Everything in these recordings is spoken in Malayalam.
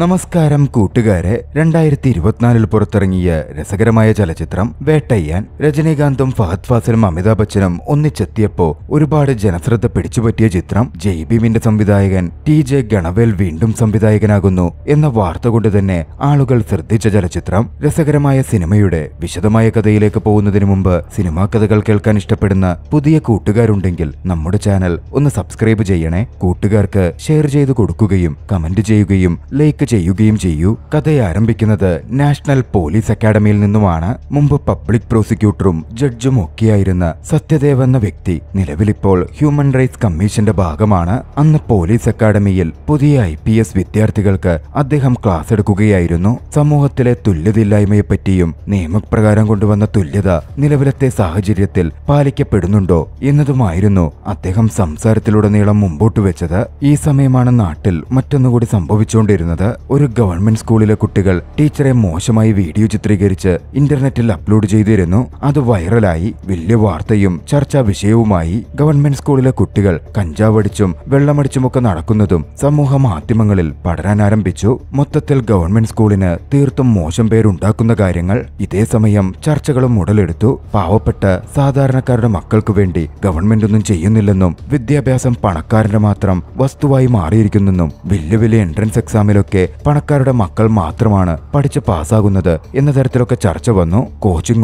നമസ്കാരം കൂട്ടുകാരെ രണ്ടായിരത്തി ഇരുപത്തിനാലിൽ പുറത്തിറങ്ങിയ രസകരമായ ചലച്ചിത്രം വേട്ടയ്യാൻ രജനീകാന്തും ഫഹദ് ഫാസിലും അമിതാഭ് ബച്ചനും ഒന്നിച്ചെത്തിയപ്പോ ഒരുപാട് ജനശ്രദ്ധ പിടിച്ചുപറ്റിയ ചിത്രം ജയ് ഭീമിന്റെ സംവിധായകൻ ടി ജെ ഗണവേൽ വീണ്ടും സംവിധായകനാകുന്നു എന്ന വാർത്ത കൊണ്ട് തന്നെ ആളുകൾ ശ്രദ്ധിച്ച ചലച്ചിത്രം രസകരമായ സിനിമയുടെ വിശദമായ കഥയിലേക്ക് പോകുന്നതിന് മുമ്പ് സിനിമാ കഥകൾ കേൾക്കാൻ ഇഷ്ടപ്പെടുന്ന പുതിയ കൂട്ടുകാരുണ്ടെങ്കിൽ നമ്മുടെ ചാനൽ ഒന്ന് സബ്സ്ക്രൈബ് ചെയ്യണേ കൂട്ടുകാർക്ക് ഷെയർ ചെയ്തു കൊടുക്കുകയും കമന്റ് ചെയ്യുകയും ലൈക്ക് സെലക്ട് ചെയ്യുകയും ചെയ്യൂ കഥയാരംഭിക്കുന്നത് നാഷണൽ പോലീസ് അക്കാഡമിയിൽ നിന്നുമാണ് മുമ്പ് പബ്ലിക് പ്രോസിക്യൂട്ടറും ജഡ്ജും ഒക്കെയായിരുന്ന സത്യദേവ് എന്ന വ്യക്തി നിലവിലിപ്പോൾ ഹ്യൂമൻ റൈറ്റ്സ് കമ്മീഷന്റെ ഭാഗമാണ് അന്ന് പോലീസ് അക്കാഡമിയിൽ പുതിയ ഐ പി എസ് വിദ്യാർത്ഥികൾക്ക് അദ്ദേഹം ക്ലാസ് എടുക്കുകയായിരുന്നു സമൂഹത്തിലെ തുല്യതയില്ലായ്മയെപ്പറ്റിയും നിയമപ്രകാരം കൊണ്ടുവന്ന തുല്യത നിലവിലത്തെ സാഹചര്യത്തിൽ പാലിക്കപ്പെടുന്നുണ്ടോ എന്നതുമായിരുന്നു അദ്ദേഹം സംസാരത്തിലുടനീളം മുമ്പോട്ട് വെച്ചത് ഈ സമയമാണ് നാട്ടിൽ മറ്റൊന്നുകൂടി സംഭവിച്ചുകൊണ്ടിരുന്നത് ഒരു ഗവൺമെന്റ് സ്കൂളിലെ കുട്ടികൾ ടീച്ചറെ മോശമായി വീഡിയോ ചിത്രീകരിച്ച് ഇന്റർനെറ്റിൽ അപ്ലോഡ് ചെയ്തിരുന്നു അത് വൈറലായി വലിയ വാർത്തയും ചർച്ചാ വിഷയവുമായി ഗവൺമെന്റ് സ്കൂളിലെ കുട്ടികൾ കഞ്ചാവടിച്ചും വെള്ളമടിച്ചുമൊക്കെ നടക്കുന്നതും സമൂഹ മാധ്യമങ്ങളിൽ പടരാനാരംഭിച്ചു മൊത്തത്തിൽ ഗവൺമെന്റ് സ്കൂളിന് തീർത്തും മോശം പേരുണ്ടാക്കുന്ന കാര്യങ്ങൾ ഇതേ സമയം ചർച്ചകളും ഉടലെടുത്തു പാവപ്പെട്ട സാധാരണക്കാരുടെ മക്കൾക്ക് വേണ്ടി ഗവൺമെന്റ് ഒന്നും ചെയ്യുന്നില്ലെന്നും വിദ്യാഭ്യാസം പണക്കാരന്റെ മാത്രം വസ്തുവായി മാറിയിരിക്കുന്നെന്നും വലിയ വലിയ എൻട്രൻസ് എക്സാമിലൊക്കെ കോളേജിലൊക്കെ പണക്കാരുടെ മക്കൾ മാത്രമാണ് പഠിച്ച് പാസ്സാകുന്നത് എന്ന തരത്തിലൊക്കെ ചർച്ച വന്നു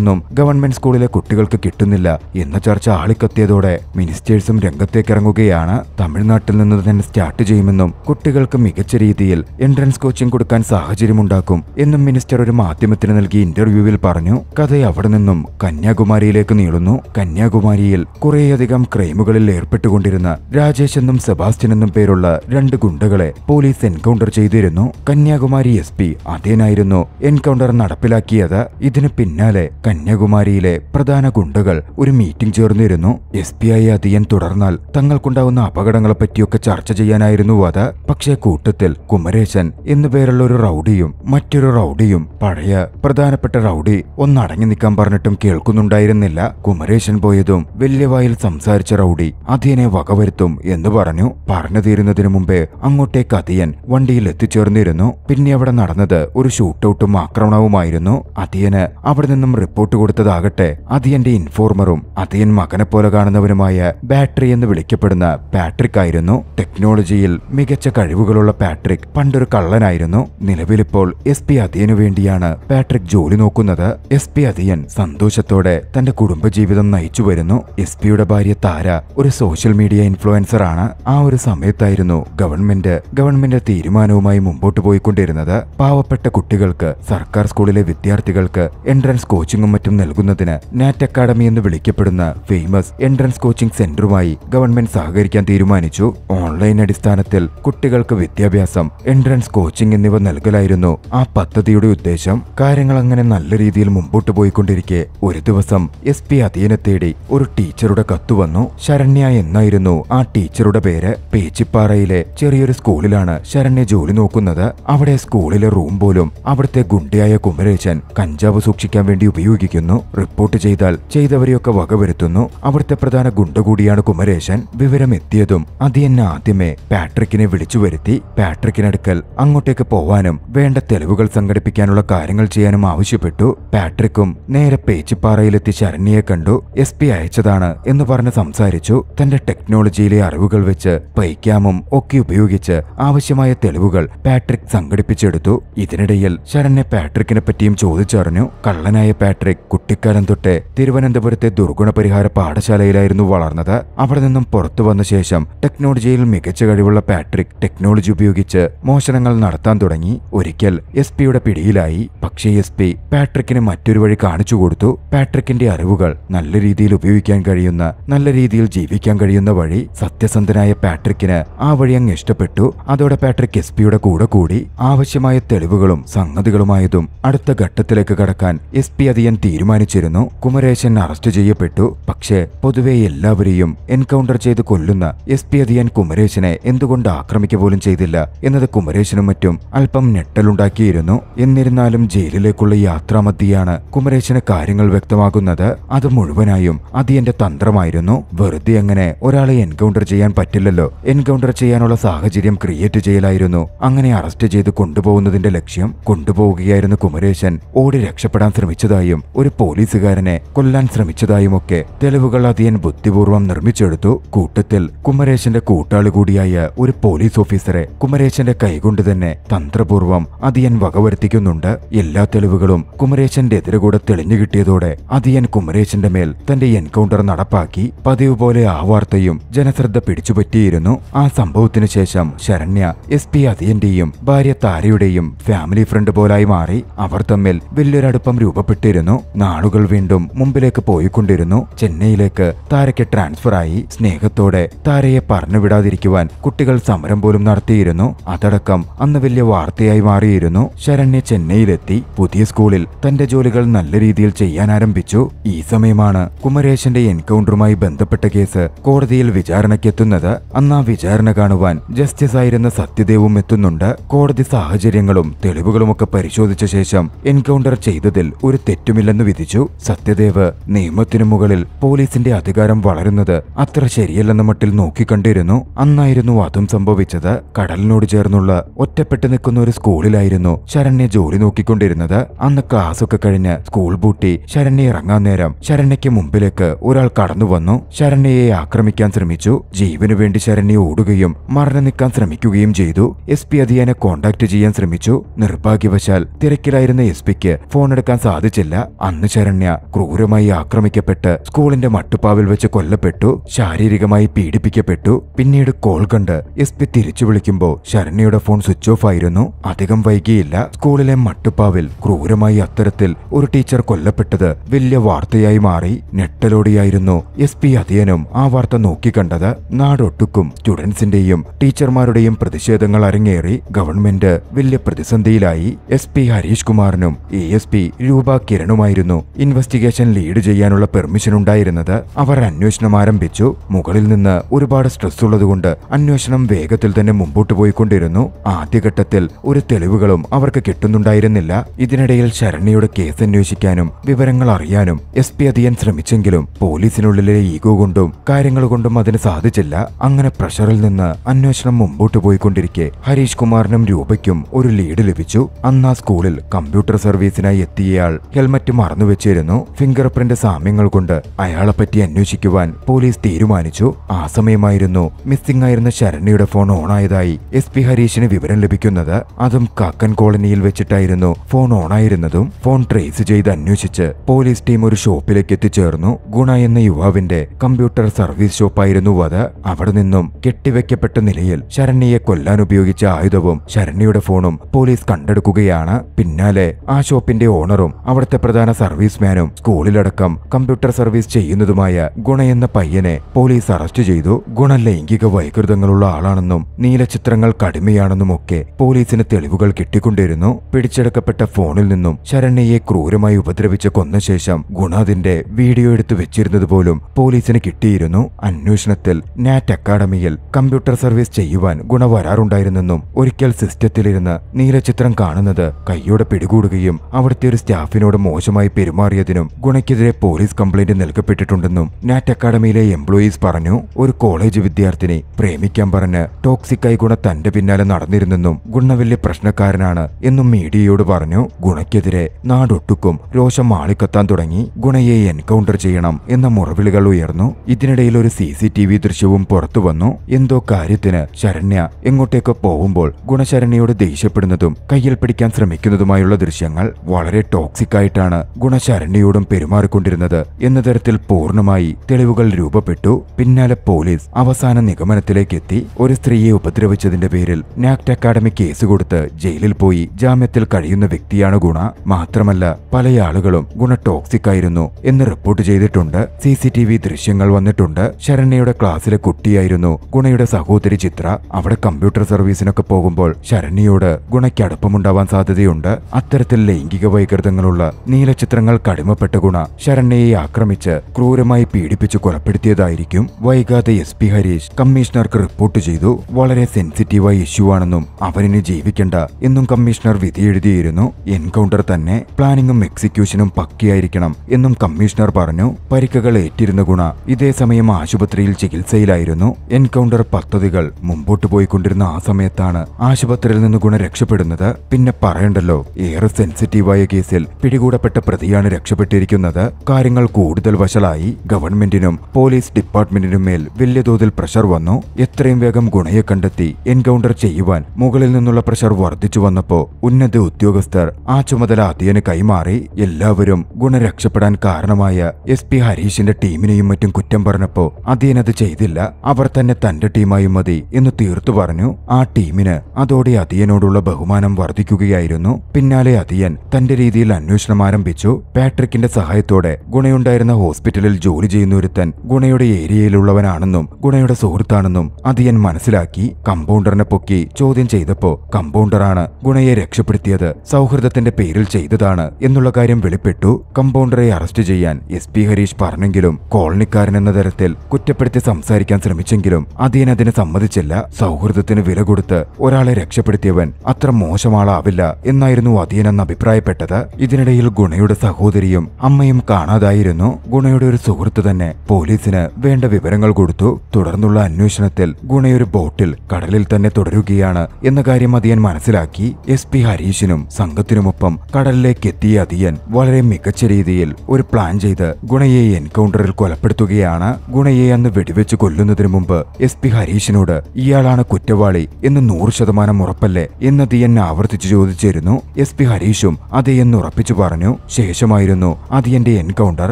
ഒന്നും ഗവൺമെന്റ് സ്കൂളിലെ കുട്ടികൾക്ക് കിട്ടുന്നില്ല എന്ന ചർച്ച ആളിക്കത്തിയതോടെ മിനിസ്റ്റേഴ്സും ഇറങ്ങുകയാണ് തമിഴ്നാട്ടിൽ നിന്ന് തന്നെ സ്റ്റാർട്ട് ചെയ്യുമെന്നും കുട്ടികൾക്ക് മികച്ച രീതിയിൽ എൻട്രൻസ് കോച്ചിംഗ് കൊടുക്കാൻ സാഹചര്യമുണ്ടാക്കും എന്നും മിനിസ്റ്റർ ഒരു മാധ്യമത്തിന് നൽകിയ ഇന്റർവ്യൂവിൽ പറഞ്ഞു കഥ അവിടെ നിന്നും കന്യാകുമാരിയിലേക്ക് നീളുന്നു കന്യാകുമാരിയിൽ കുറേയധികം ക്രൈമുകളിൽ ഏർപ്പെട്ടുകൊണ്ടിരുന്ന രാജേഷ് എന്നും സെബാസ്റ്റ്യൻ എന്നും പേരുള്ള രണ്ട് ഗുണ്ടകളെ പോലീസ് എൻകൗണ്ടർ ചെയ്തിരുന്നു വന്നു കന്യാകുമാരി എസ് പി അതേനായിരുന്നു എൻകൗണ്ടർ നടപ്പിലാക്കിയത് ഇതിന് പിന്നാലെ കന്യാകുമാരിയിലെ പ്രധാന ഗുണ്ടകൾ ഒരു മീറ്റിംഗ് ചേർന്നിരുന്നു എസ് പി ആയി അതിയൻ തുടർന്നാൽ തങ്ങൾക്കുണ്ടാവുന്ന അപകടങ്ങളെ പറ്റിയൊക്കെ ചർച്ച ചെയ്യാനായിരുന്നു അത് പക്ഷേ കൂട്ടത്തിൽ കുമരേശൻ എന്നുപേരുള്ള ഒരു റൌഡിയും മറ്റൊരു റൌഡിയും പഴയ പ്രധാനപ്പെട്ട റൌഡി ഒന്നടങ്ങി നിൽക്കാൻ പറഞ്ഞിട്ടും കേൾക്കുന്നുണ്ടായിരുന്നില്ല കുമരേശൻ പോയതും വലിയവായിൽ സംസാരിച്ച റൌഡി അതിയനെ വകവരുത്തും എന്ന് പറഞ്ഞു പറഞ്ഞു തീരുന്നതിനു മുമ്പേ അങ്ങോട്ടേക്ക് അതിയൻ വണ്ടിയിൽ എത്തിച്ചേർന്നു തുടർന്നിരുന്നു പിന്നെ അവിടെ നടന്നത് ഒരു ഷൂട്ടൌട്ടും ആക്രമണവുമായിരുന്നു അതിയന് അവിടെ നിന്നും റിപ്പോർട്ട് കൊടുത്തതാകട്ടെ അതിയന്റെ ഇൻഫോർമറും അതിയൻ മകനെ പോലെ കാണുന്നവനുമായ ബാറ്ററി എന്ന് വിളിക്കപ്പെടുന്ന പാട്രിക് ആയിരുന്നു ടെക്നോളജിയിൽ മികച്ച കഴിവുകളുള്ള പാട്രിക് പണ്ടൊരു കള്ളനായിരുന്നു നിലവിലിപ്പോൾ എസ് പി അതിയനു വേണ്ടിയാണ് പാട്രിക് ജോലി നോക്കുന്നത് എസ് പി അതിയൻ സന്തോഷത്തോടെ തന്റെ കുടുംബജീവിതം നയിച്ചു വരുന്നു എസ് പിയുടെ ഭാര്യ താര ഒരു സോഷ്യൽ മീഡിയ ഇൻഫ്ലുവൻസർ ആണ് ആ ഒരു സമയത്തായിരുന്നു ഗവൺമെന്റ് ഗവൺമെന്റ് തീരുമാനവുമായി മുമ്പ് മുമ്പോട്ട് പോയിക്കൊണ്ടിരുന്നത് പാവപ്പെട്ട കുട്ടികൾക്ക് സർക്കാർ സ്കൂളിലെ വിദ്യാർത്ഥികൾക്ക് എൻട്രൻസ് കോച്ചിങ്ങും മറ്റും നൽകുന്നതിന് നാറ്റ് അക്കാഡമി എന്ന് വിളിക്കപ്പെടുന്ന ഫേമസ് എൻട്രൻസ് കോച്ചിംഗ് സെന്ററുമായി ഗവൺമെന്റ് സഹകരിക്കാൻ തീരുമാനിച്ചു ഓൺലൈൻ അടിസ്ഥാനത്തിൽ കുട്ടികൾക്ക് വിദ്യാഭ്യാസം എൻട്രൻസ് കോച്ചിംഗ് എന്നിവ നൽകലായിരുന്നു ആ പദ്ധതിയുടെ ഉദ്ദേശം കാര്യങ്ങൾ അങ്ങനെ നല്ല രീതിയിൽ മുമ്പോട്ട് പോയിക്കൊണ്ടിരിക്കെ ഒരു ദിവസം എസ് പി അധീനെ തേടി ഒരു ടീച്ചറുടെ കത്തു വന്നു ശരണ്യ എന്നായിരുന്നു ആ ടീച്ചറുടെ പേര് പേച്ചിപ്പാറയിലെ ചെറിയൊരു സ്കൂളിലാണ് ശരണ്യ ജോലി നോക്കുന്നത് പറയുന്നത് അവിടെ സ്കൂളിലെ റൂം പോലും അവിടുത്തെ ഗുണ്ടയായ കുമരേശൻ കഞ്ചാവ് സൂക്ഷിക്കാൻ വേണ്ടി ഉപയോഗിക്കുന്നു റിപ്പോർട്ട് ചെയ്താൽ ചെയ്തവരെയൊക്കെ വകവരുത്തുന്നു അവിടുത്തെ പ്രധാന ഗുണ്ട കൂടിയാണ് കുമരേശൻ വിവരം എത്തിയതും അത് എന്നെ ആദ്യമേ പാട്രിക്കിനെ വിളിച്ചു വരുത്തി പാട്രിക്കിനടുക്കൽ അങ്ങോട്ടേക്ക് പോവാനും വേണ്ട തെളിവുകൾ സംഘടിപ്പിക്കാനുള്ള കാര്യങ്ങൾ ചെയ്യാനും ആവശ്യപ്പെട്ടു പാട്രിക്കും നേരെ പേച്ചിപ്പാറയിലെത്തി ശരണ്യെ കണ്ടു എസ് പി അയച്ചതാണ് എന്ന് പറഞ്ഞ് സംസാരിച്ചു തന്റെ ടെക്നോളജിയിലെ അറിവുകൾ വെച്ച് പൈക്കാമും ഒക്കെ ഉപയോഗിച്ച് ആവശ്യമായ തെളിവുകൾ പാട്രിക് സംഘടിപ്പിച്ചെടുത്തു ഇതിനിടയിൽ ശരണ്യ പാട്രിക്കിനെ പറ്റിയും ചോദിച്ചറിഞ്ഞു കള്ളനായ പാട്രിക് കുട്ടിക്കാലം തൊട്ട് തിരുവനന്തപുരത്തെ ദുർഗുണ പരിഹാര പാഠശാലയിലായിരുന്നു വളർന്നത് അവിടെ നിന്നും പുറത്തു വന്ന ശേഷം ടെക്നോളജിയിൽ മികച്ച കഴിവുള്ള പാട്രിക് ടെക്നോളജി ഉപയോഗിച്ച് മോഷണങ്ങൾ നടത്താൻ തുടങ്ങി ഒരിക്കൽ എസ് പിയുടെ പിടിയിലായി പക്ഷേ എസ് പി പാട്രിക്കിന് മറ്റൊരു വഴി കാണിച്ചു കൊടുത്തു പാട്രിക്കിന്റെ അറിവുകൾ നല്ല രീതിയിൽ ഉപയോഗിക്കാൻ കഴിയുന്ന നല്ല രീതിയിൽ ജീവിക്കാൻ കഴിയുന്ന വഴി സത്യസന്ധനായ പാട്രിക്കിന് ആ വഴി അങ്ങ് ഇഷ്ടപ്പെട്ടു അതോടെ പാട്രിക് എസ് പിയുടെ കൂടെ കൂടെ കൂടി ആവശ്യമായ തെളിവുകളും സംഗതികളുമായതും അടുത്ത ഘട്ടത്തിലേക്ക് കടക്കാൻ എസ് പി അധികൻ തീരുമാനിച്ചിരുന്നു കുമരേശൻ അറസ്റ്റ് ചെയ്യപ്പെട്ടു പക്ഷേ പൊതുവെ എല്ലാവരെയും എൻകൗണ്ടർ ചെയ്ത് കൊല്ലുന്ന എസ് പി അധികൻ കുമരേശനെ എന്തുകൊണ്ട് ആക്രമിക്ക പോലും ചെയ്തില്ല എന്നത് കുമരേശനും മറ്റും അല്പം ഞെട്ടലുണ്ടാക്കിയിരുന്നു എന്നിരുന്നാലും ജയിലിലേക്കുള്ള യാത്രാമധ്യയാണ് കുമരേശന് കാര്യങ്ങൾ വ്യക്തമാകുന്നത് അത് മുഴുവനായും അതിയന്റെ തന്ത്രമായിരുന്നു വെറുതെ അങ്ങനെ ഒരാളെ എൻകൗണ്ടർ ചെയ്യാൻ പറ്റില്ലല്ലോ എൻകൗണ്ടർ ചെയ്യാനുള്ള സാഹചര്യം ക്രിയേറ്റ് ചെയ്യലായിരുന്നു അങ്ങനെ ഭീമനെ അറസ്റ്റ് ചെയ്ത് കൊണ്ടുപോകുന്നതിന്റെ ലക്ഷ്യം കൊണ്ടുപോവുകയായിരുന്ന കുമരേശൻ ഓടി രക്ഷപ്പെടാൻ ശ്രമിച്ചതായും ഒരു പോലീസുകാരനെ കൊല്ലാൻ ശ്രമിച്ചതായുമൊക്കെ തെളിവുകൾ അതിയൻ ബുദ്ധിപൂർവ്വം നിർമ്മിച്ചെടുത്തു കൂട്ടത്തിൽ കുമരേശന്റെ കൂട്ടാളി കൂടിയായ ഒരു പോലീസ് ഓഫീസറെ കുമരേശന്റെ കൈകൊണ്ട് തന്നെ തന്ത്രപൂർവ്വം അതിയൻ വകവരുത്തിക്കുന്നുണ്ട് എല്ലാ തെളിവുകളും കുമരേശന്റെ കൂടെ തെളിഞ്ഞു കിട്ടിയതോടെ അതിയൻ കുമരേശന്റെ മേൽ തന്റെ എൻകൗണ്ടർ നടപ്പാക്കി പതിവ് പോലെ ആ വാർത്തയും ജനശ്രദ്ധ പിടിച്ചുപറ്റിയിരുന്നു ആ സംഭവത്തിനു ശേഷം ശരണ്യ എസ് പി അതിയന്റെയും ഭാര്യയുടെയും ഭാര്യ താരയുടെയും ഫാമിലി ഫ്രണ്ട് പോലായി മാറി അവർ തമ്മിൽ വലിയൊരടുപ്പം രൂപപ്പെട്ടിരുന്നു നാളുകൾ വീണ്ടും മുമ്പിലേക്ക് പോയിക്കൊണ്ടിരുന്നു ചെന്നൈയിലേക്ക് താരയ്ക്ക് ട്രാൻസ്ഫർ ആയി സ്നേഹത്തോടെ താരയെ പറഞ്ഞുവിടാതിരിക്കുവാൻ കുട്ടികൾ സമരം പോലും നടത്തിയിരുന്നു അതടക്കം അന്ന് വലിയ വാർത്തയായി മാറിയിരുന്നു ശരണ്യ ചെന്നൈയിലെത്തി പുതിയ സ്കൂളിൽ തന്റെ ജോലികൾ നല്ല രീതിയിൽ ചെയ്യാൻ ആരംഭിച്ചു ഈ സമയമാണ് കുമരേശന്റെ എൻകൗണ്ടറുമായി ബന്ധപ്പെട്ട കേസ് കോടതിയിൽ വിചാരണയ്ക്കെത്തുന്നത് അന്ന് ആ വിചാരണ കാണുവാൻ ജസ്റ്റിസ് ആയിരുന്ന സത്യദേവും എത്തുന്നുണ്ട് കോടതി സാഹചര്യങ്ങളും തെളിവുകളുമൊക്കെ പരിശോധിച്ച ശേഷം എൻകൗണ്ടർ ചെയ്തതിൽ ഒരു തെറ്റുമില്ലെന്ന് വിധിച്ചു സത്യദേവ് നിയമത്തിനു മുകളിൽ പോലീസിന്റെ അധികാരം വളരുന്നത് അത്ര ശരിയല്ലെന്ന മട്ടിൽ നോക്കിക്കണ്ടിരുന്നു അന്നായിരുന്നു അതും സംഭവിച്ചത് കടലിനോട് ചേർന്നുള്ള ഒറ്റപ്പെട്ട് നിൽക്കുന്ന ഒരു സ്കൂളിലായിരുന്നു ശരണ്യ ജോലി നോക്കിക്കൊണ്ടിരുന്നത് അന്ന് ക്ലാസ്സൊക്കെ കഴിഞ്ഞ് സ്കൂൾ പൂട്ടി ശരണ്യ ഇറങ്ങാൻ നേരം ശരണ്യയ്ക്ക് മുമ്പിലേക്ക് ഒരാൾ കടന്നു വന്നു ശരണ്യയെ ആക്രമിക്കാൻ ശ്രമിച്ചു ജീവനു വേണ്ടി ശരണ്യ ഓടുകയും മരണം നിൽക്കാൻ ശ്രമിക്കുകയും ചെയ്തു എസ് പി എന്നെ കോണ്ടാക്ട് ചെയ്യാൻ ശ്രമിച്ചു നിർഭാഗ്യവശാൽ തിരക്കിലായിരുന്ന എസ് പിക്ക് ഫോൺ എടുക്കാൻ സാധിച്ചില്ല അന്ന് ശരണ്യ ക്രൂരമായി ആക്രമിക്കപ്പെട്ട് സ്കൂളിന്റെ മട്ടുപ്പാവിൽ വെച്ച് കൊല്ലപ്പെട്ടു ശാരീരികമായി പീഡിപ്പിക്കപ്പെട്ടു പിന്നീട് കോൾ കണ്ട് എസ് പി തിരിച്ചു വിളിക്കുമ്പോൾ ശരണ്യയുടെ ഫോൺ സ്വിച്ച് ഓഫ് ആയിരുന്നു അധികം വൈകിയില്ല സ്കൂളിലെ മട്ടുപ്പാവിൽ ക്രൂരമായി അത്തരത്തിൽ ഒരു ടീച്ചർ കൊല്ലപ്പെട്ടത് വലിയ വാർത്തയായി മാറി ഞെട്ടലോടിയായിരുന്നു എസ് പി അധിയനും ആ വാർത്ത നോക്കിക്കണ്ടത് നാടൊട്ടുക്കും സ്റ്റുഡൻസിന്റെയും ടീച്ചർമാരുടെയും പ്രതിഷേധങ്ങൾ അരങ്ങേറി ഗവൺമെന്റ് വലിയ പ്രതിസന്ധിയിലായി എസ് പി ഹരീഷ് കുമാറിനും എ എസ് പി രൂപ കിരണുമായിരുന്നു ഇൻവെസ്റ്റിഗേഷൻ ലീഡ് ചെയ്യാനുള്ള പെർമിഷൻ ഉണ്ടായിരുന്നത് അവർ അന്വേഷണം ആരംഭിച്ചു മുകളിൽ നിന്ന് ഒരുപാട് സ്ട്രെസ് ഉള്ളതുകൊണ്ട് അന്വേഷണം വേഗത്തിൽ തന്നെ മുമ്പോട്ട് പോയിക്കൊണ്ടിരുന്നു ആദ്യഘട്ടത്തിൽ ഒരു തെളിവുകളും അവർക്ക് കിട്ടുന്നുണ്ടായിരുന്നില്ല ഇതിനിടയിൽ ശരണ്യയുടെ കേസ് അന്വേഷിക്കാനും വിവരങ്ങൾ അറിയാനും എസ് പി അധികൻ ശ്രമിച്ചെങ്കിലും പോലീസിനുള്ളിലെ ഈഗോ കൊണ്ടും കാര്യങ്ങൾ കൊണ്ടും അതിന് സാധിച്ചില്ല അങ്ങനെ പ്രഷറിൽ നിന്ന് അന്വേഷണം മുമ്പോട്ട് പോയിക്കൊണ്ടിരിക്കെ ഹരീഷ് കുമാർ ശ്രീകുമാറിനും രൂപയ്ക്കും ഒരു ലീഡ് ലഭിച്ചു അന്നാ സ്കൂളിൽ കമ്പ്യൂട്ടർ സർവീസിനായി എത്തിയയാൾ ഹെൽമറ്റ് മറന്നുവെച്ചിരുന്നു ഫിംഗർ പ്രിന്റ് സാമ്യങ്ങൾ കൊണ്ട് അയാളെപ്പറ്റി അന്വേഷിക്കുവാൻ പോലീസ് തീരുമാനിച്ചു ആ സമയമായിരുന്നു മിസ്സിംഗ് ആയിരുന്ന ശരണ്യയുടെ ഫോൺ ആയതായി എസ് പി ഹരീഷിന് വിവരം ലഭിക്കുന്നത് അതും കാക്കൻ കോളനിയിൽ വെച്ചിട്ടായിരുന്നു ഫോൺ ഓൺ ആയിരുന്നതും ഫോൺ ട്രേസ് ചെയ്ത് അന്വേഷിച്ച് പോലീസ് ടീം ഒരു ഷോപ്പിലേക്ക് എത്തിച്ചേർന്നു ഗുണ എന്ന യുവാവിന്റെ കമ്പ്യൂട്ടർ സർവീസ് ഷോപ്പായിരുന്നു അത് അവിടെ നിന്നും കെട്ടിവെക്കപ്പെട്ട നിലയിൽ ശരണ്യെ കൊല്ലാൻ ഉപയോഗിച്ച ആയുധം വിവരവും ശരണ്യയുടെ ഫോണും പോലീസ് കണ്ടെടുക്കുകയാണ് പിന്നാലെ ആ ഷോപ്പിന്റെ ഓണറും അവിടുത്തെ പ്രധാന സർവീസ്മാനും സ്കൂളിലടക്കം കമ്പ്യൂട്ടർ സർവീസ് ചെയ്യുന്നതുമായ ഗുണ എന്ന പയ്യനെ പോലീസ് അറസ്റ്റ് ചെയ്തു ഗുണ ലൈംഗിക വൈകൃതങ്ങളുള്ള ആളാണെന്നും നീലചിത്രങ്ങൾ കടുമയാണെന്നും ഒക്കെ പോലീസിന് തെളിവുകൾ കിട്ടിക്കൊണ്ടിരുന്നു പിടിച്ചെടുക്കപ്പെട്ട ഫോണിൽ നിന്നും ശരണ്യയെ ക്രൂരമായി ഉപദ്രവിച്ച് കൊന്ന ശേഷം ഗുണ അതിന്റെ വീഡിയോ എടുത്തു വെച്ചിരുന്നത് പോലും പോലീസിന് കിട്ടിയിരുന്നു അന്വേഷണത്തിൽ നാറ്റ് അക്കാഡമിയിൽ കമ്പ്യൂട്ടർ സർവീസ് ചെയ്യുവാൻ ഗുണ വരാറുണ്ടായിരുന്നെന്നും ഒരു ഒരിക്കൽ സിസ്റ്റത്തിലിരുന്ന് നീലചിത്രം കാണുന്നത് കൈയോടെ പിടികൂടുകയും അവിടുത്തെ ഒരു സ്റ്റാഫിനോട് മോശമായി പെരുമാറിയതിനും ഗുണയ്ക്കെതിരെ പോലീസ് കംപ്ലൈന്റ് നൽകപ്പെട്ടിട്ടുണ്ടെന്നും നാറ്റ് അക്കാഡമിയിലെ എംപ്ലോയീസ് പറഞ്ഞു ഒരു കോളേജ് വിദ്യാർത്ഥിനി പ്രേമിക്കാൻ പറഞ്ഞ് ടോക്സിക്കായി ഗുണ തന്റെ പിന്നാലെ നടന്നിരുന്നെന്നും ഗുണ വലിയ പ്രശ്നക്കാരനാണ് എന്നും മീഡിയയോട് പറഞ്ഞു ഗുണയ്ക്കെതിരെ നാടൊട്ടുക്കും രോഷം മാളിക്കത്താൻ തുടങ്ങി ഗുണയെ എൻകൗണ്ടർ ചെയ്യണം എന്ന മുറവിളികൾ ഉയർന്നു ഇതിനിടയിൽ ഒരു സി സി ടി വി ദൃശ്യവും പുറത്തു വന്നു എന്തോ കാര്യത്തിന് ശരണ്യ എങ്ങോട്ടേക്കോ പോകുമ്പോൾ ഗുണശരണിയോട് ദേഷ്യപ്പെടുന്നതും കയ്യിൽ പിടിക്കാൻ ശ്രമിക്കുന്നതുമായുള്ള ദൃശ്യങ്ങൾ വളരെ ടോക്സിക് ആയിട്ടാണ് ഗുണശരണിയോടും പെരുമാറിക്കൊണ്ടിരുന്നത് എന്ന തരത്തിൽ പൂർണ്ണമായി തെളിവുകൾ രൂപപ്പെട്ടു പിന്നാലെ പോലീസ് അവസാന നിഗമനത്തിലേക്ക് എത്തി ഒരു സ്ത്രീയെ ഉപദ്രവിച്ചതിന്റെ പേരിൽ നാക്ട് അക്കാഡമി കേസ് കൊടുത്ത് ജയിലിൽ പോയി ജാമ്യത്തിൽ കഴിയുന്ന വ്യക്തിയാണ് ഗുണ മാത്രമല്ല പല ആളുകളും ഗുണ ടോക്സിക് ആയിരുന്നു എന്ന് റിപ്പോർട്ട് ചെയ്തിട്ടുണ്ട് സി സി ടി വി ദൃശ്യങ്ങൾ വന്നിട്ടുണ്ട് ശരണ്യയുടെ ക്ലാസ്സിലെ കുട്ടിയായിരുന്നു ഗുണയുടെ സഹോദരി ചിത്ര അവിടെ കമ്പ്യൂട്ടർ സർവീസിനൊക്കെ പോകും നോക്കുമ്പോൾ ശരണ്യയോട് ഗുണയ്ക്കടുപ്പമുണ്ടാവാൻ സാധ്യതയുണ്ട് അത്തരത്തിൽ ലൈംഗിക വൈകൃതങ്ങളുള്ള നീലചിത്രങ്ങൾ കടിമപ്പെട്ട ഗുണ ശരണ്യയെ ആക്രമിച്ച് ക്രൂരമായി പീഡിപ്പിച്ച് കൊലപ്പെടുത്തിയതായിരിക്കും വൈകാതെ എസ് പി ഹരീഷ് കമ്മീഷണർക്ക് റിപ്പോർട്ട് ചെയ്തു വളരെ സെൻസിറ്റീവായ ഇഷ്യൂ ആണെന്നും അവരിന് ജീവിക്കണ്ട എന്നും കമ്മീഷണർ വിധി എഴുതിയിരുന്നു എൻകൗണ്ടർ തന്നെ പ്ലാനിങ്ങും എക്സിക്യൂഷനും പക്കിയായിരിക്കണം എന്നും കമ്മീഷണർ പറഞ്ഞു പരിക്കുകൾ ഏറ്റിരുന്ന ഗുണ ഇതേ സമയം ആശുപത്രിയിൽ ചികിത്സയിലായിരുന്നു എൻകൗണ്ടർ പദ്ധതികൾ മുമ്പോട്ട് പോയിക്കൊണ്ടിരുന്ന ആ സമയത്താണ് ആശുപത്രിയിൽ നിന്ന് ഗുണ രക്ഷപ്പെടുന്നത് പിന്നെ പറയണ്ടല്ലോ ഏറെ സെൻസിറ്റീവായ കേസിൽ പിടികൂടപ്പെട്ട പ്രതിയാണ് രക്ഷപ്പെട്ടിരിക്കുന്നത് കാര്യങ്ങൾ കൂടുതൽ വശലായി ഗവൺമെന്റിനും പോലീസ് ഡിപ്പാർട്ട്മെന്റിനും മേൽ വലിയ തോതിൽ പ്രഷർ വന്നു എത്രയും വേഗം ഗുണയെ കണ്ടെത്തി എൻകൗണ്ടർ ചെയ്യുവാൻ മുകളിൽ നിന്നുള്ള പ്രഷർ വർദ്ധിച്ചു വന്നപ്പോൾ ഉന്നത ഉദ്യോഗസ്ഥർ ആ ചുമതല അതിയന് കൈമാറി എല്ലാവരും ഗുണ രക്ഷപ്പെടാൻ കാരണമായ എസ് പി ഹരീഷിന്റെ ടീമിനെയും മറ്റും കുറ്റം പറഞ്ഞപ്പോൾ അതിയനത് ചെയ്തില്ല അവർ തന്നെ തന്റെ ടീമായി മതി എന്ന് തീർത്തു പറഞ്ഞു ആ ടീമിന് അതോടെ അതിയനോടുള്ള ബഹുമാനം വർദ്ധിക്കുകയായിരുന്നു പിന്നാലെ അതിയൻ തന്റെ രീതിയിൽ അന്വേഷണം ആരംഭിച്ചു പാട്രിക്കിന്റെ സഹായത്തോടെ ഗുണയുണ്ടായിരുന്ന ഹോസ്പിറ്റലിൽ ജോലി ചെയ്യുന്ന ഒരുത്തൻ ഗുണയുടെ ഏരിയയിലുള്ളവനാണെന്നും ഗുണയുടെ സുഹൃത്താണെന്നും അതിയൻ മനസ്സിലാക്കി കമ്പൗണ്ടറിനെ പൊക്കി ചോദ്യം ചെയ്തപ്പോ കമ്പൗണ്ടറാണ് ഗുണയെ രക്ഷപ്പെടുത്തിയത് സൗഹൃദത്തിന്റെ പേരിൽ ചെയ്തതാണ് എന്നുള്ള കാര്യം വെളിപ്പെട്ടു കമ്പൗണ്ടറെ അറസ്റ്റ് ചെയ്യാൻ എസ് പി ഹരീഷ് പറഞ്ഞെങ്കിലും കോളനിക്കാരൻ എന്ന തരത്തിൽ കുറ്റപ്പെടുത്തി സംസാരിക്കാൻ ശ്രമിച്ചെങ്കിലും അതിയൻ അതിന് സമ്മതിച്ചില്ല സൗഹൃദത്തിന് വില കൊടുത്ത് ഒരാൾ ഒരാളെ രക്ഷപ്പെടുത്തിയവൻ അത്ര മോശമാളാവില്ല എന്നായിരുന്നു അധീൻ അഭിപ്രായപ്പെട്ടത് ഇതിനിടയിൽ ഗുണയുടെ സഹോദരിയും അമ്മയും കാണാതായിരുന്നു ഗുണയുടെ ഒരു സുഹൃത്ത് തന്നെ പോലീസിന് വേണ്ട വിവരങ്ങൾ കൊടുത്തു തുടർന്നുള്ള അന്വേഷണത്തിൽ ഗുണയൊരു ബോട്ടിൽ കടലിൽ തന്നെ തുടരുകയാണ് എന്ന കാര്യം അധിയൻ മനസ്സിലാക്കി എസ് പി ഹരീഷിനും സംഘത്തിനുമൊപ്പം കടലിലേക്ക് എത്തിയ അധിയൻ വളരെ മികച്ച രീതിയിൽ ഒരു പ്ലാൻ ചെയ്ത് ഗുണയെ എൻകൗണ്ടറിൽ കൊലപ്പെടുത്തുകയാണ് ഗുണയെ അന്ന് വെടിവെച്ച് കൊല്ലുന്നതിന് മുമ്പ് എസ് പി ഹരീഷിനോട് ഇയാളാണ് കുറ്റവാളി എന്ന് നൂറ് ശതമാനം ഉറപ്പല്ലേ എന്ന് എന്നെ ആവർത്തിച്ചു ചോദിച്ചിരുന്നു എസ് പി ഹരീഷും എന്ന് ഉറപ്പിച്ചു പറഞ്ഞു ശേഷമായിരുന്നു അതിയന്റെ എൻകൗണ്ടർ